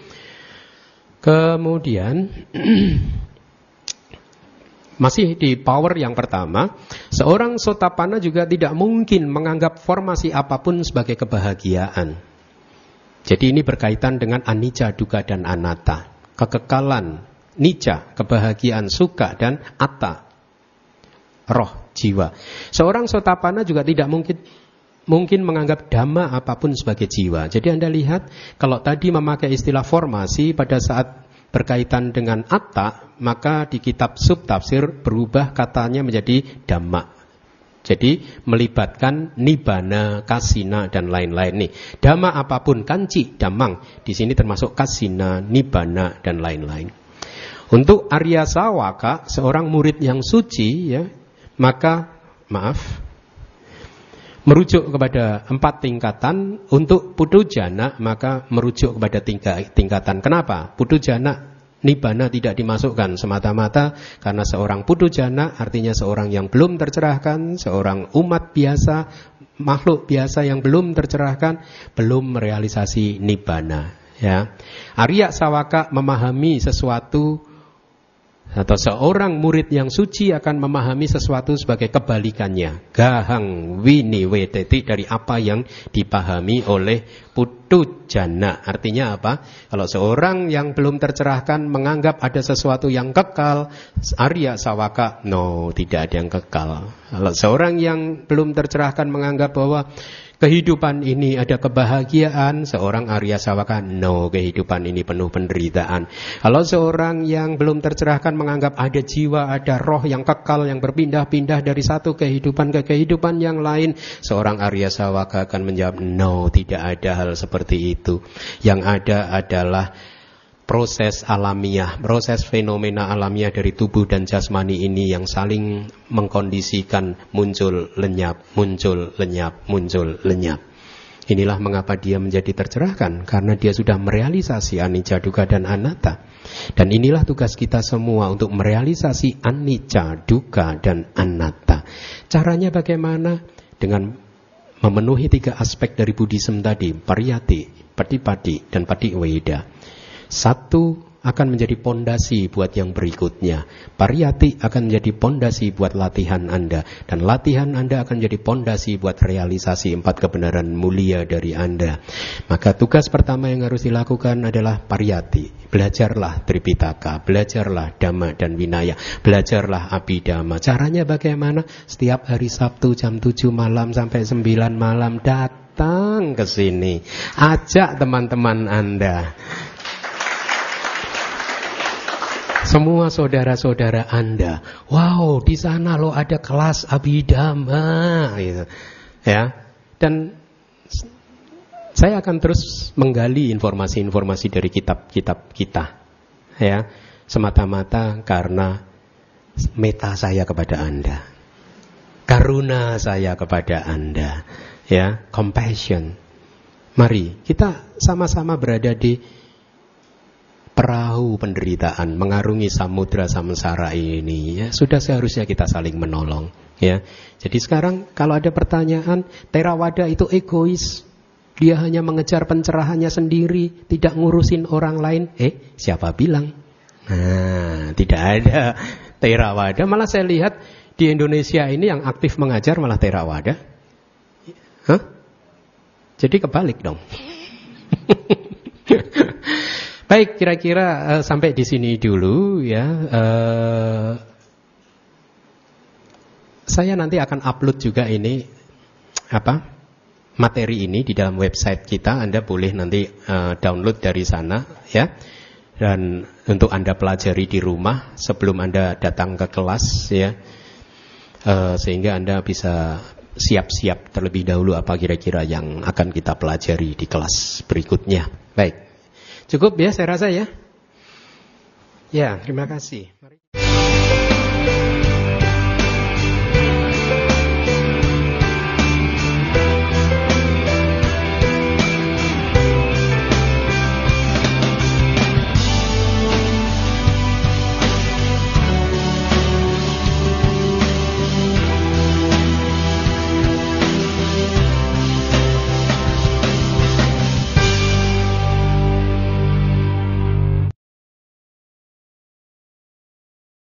Kemudian masih di power yang pertama, seorang sotapana juga tidak mungkin menganggap formasi apapun sebagai kebahagiaan. Jadi ini berkaitan dengan anicca, duka dan anatta. Kekekalan, nica, kebahagiaan, suka dan atta. Roh, jiwa. Seorang sotapana juga tidak mungkin mungkin menganggap dhamma apapun sebagai jiwa. Jadi Anda lihat, kalau tadi memakai istilah formasi pada saat berkaitan dengan atta, maka di kitab subtafsir berubah katanya menjadi dhamma. Jadi melibatkan nibana, kasina dan lain-lain nih. Dama apapun kanci, damang. Di sini termasuk kasina, nibana dan lain-lain. Untuk Arya Sawaka, seorang murid yang suci ya, maka maaf merujuk kepada empat tingkatan untuk putu jana maka merujuk kepada tingkat tingkatan. Kenapa? Putu jana Nibana tidak dimasukkan semata-mata karena seorang putu jana artinya seorang yang belum tercerahkan, seorang umat biasa, makhluk biasa yang belum tercerahkan, belum merealisasi nibana. Ya. Arya Sawaka memahami sesuatu atau seorang murid yang suci akan memahami sesuatu sebagai kebalikannya. Gahang wini wetetik dari apa yang dipahami oleh putu jana. Artinya apa? Kalau seorang yang belum tercerahkan menganggap ada sesuatu yang kekal, Arya Sawaka, no, tidak ada yang kekal. Kalau seorang yang belum tercerahkan menganggap bahwa kehidupan ini ada kebahagiaan, seorang Arya Sawaka, no, kehidupan ini penuh penderitaan. Kalau seorang yang belum tercerahkan menganggap ada jiwa, ada roh yang kekal, yang berpindah-pindah dari satu kehidupan ke kehidupan yang lain, seorang Arya Sawaka akan menjawab, no, tidak ada hal seperti itu. Yang ada adalah proses alamiah, proses fenomena alamiah dari tubuh dan jasmani ini yang saling mengkondisikan muncul lenyap, muncul lenyap, muncul lenyap. Inilah mengapa dia menjadi tercerahkan karena dia sudah merealisasi anicca duka dan anatta. Dan inilah tugas kita semua untuk merealisasi anicca duka dan anatta. Caranya bagaimana? Dengan memenuhi tiga aspek dari Buddhism tadi, pariyati, patipati, dan patiweda. Satu akan menjadi pondasi buat yang berikutnya. Pariyati akan menjadi pondasi buat latihan Anda dan latihan Anda akan menjadi pondasi buat realisasi empat kebenaran mulia dari Anda. Maka tugas pertama yang harus dilakukan adalah pariyati. Belajarlah Tripitaka, belajarlah Dhamma dan Winaya, belajarlah Abhidhamma. Caranya bagaimana? Setiap hari Sabtu jam 7 malam sampai 9 malam datang ke sini. Ajak teman-teman Anda. Semua saudara-saudara Anda, wow, di sana lo ada kelas abidama gitu. Ya. Dan saya akan terus menggali informasi-informasi dari kitab-kitab kita. Ya. Semata-mata karena meta saya kepada Anda. Karuna saya kepada Anda. Ya, compassion. Mari kita sama-sama berada di perahu penderitaan mengarungi samudra samsara ini ya sudah seharusnya kita saling menolong ya jadi sekarang kalau ada pertanyaan terawada itu egois dia hanya mengejar pencerahannya sendiri tidak ngurusin orang lain eh siapa bilang nah tidak ada terawada malah saya lihat di Indonesia ini yang aktif mengajar malah terawada Hah? jadi kebalik dong Baik, kira-kira uh, sampai di sini dulu ya. Uh, saya nanti akan upload juga ini apa materi ini di dalam website kita. Anda boleh nanti uh, download dari sana ya. Dan untuk Anda pelajari di rumah sebelum Anda datang ke kelas ya. Uh, sehingga Anda bisa siap-siap terlebih dahulu apa kira-kira yang akan kita pelajari di kelas berikutnya. Baik. Cukup ya saya rasa ya. Ya, terima kasih.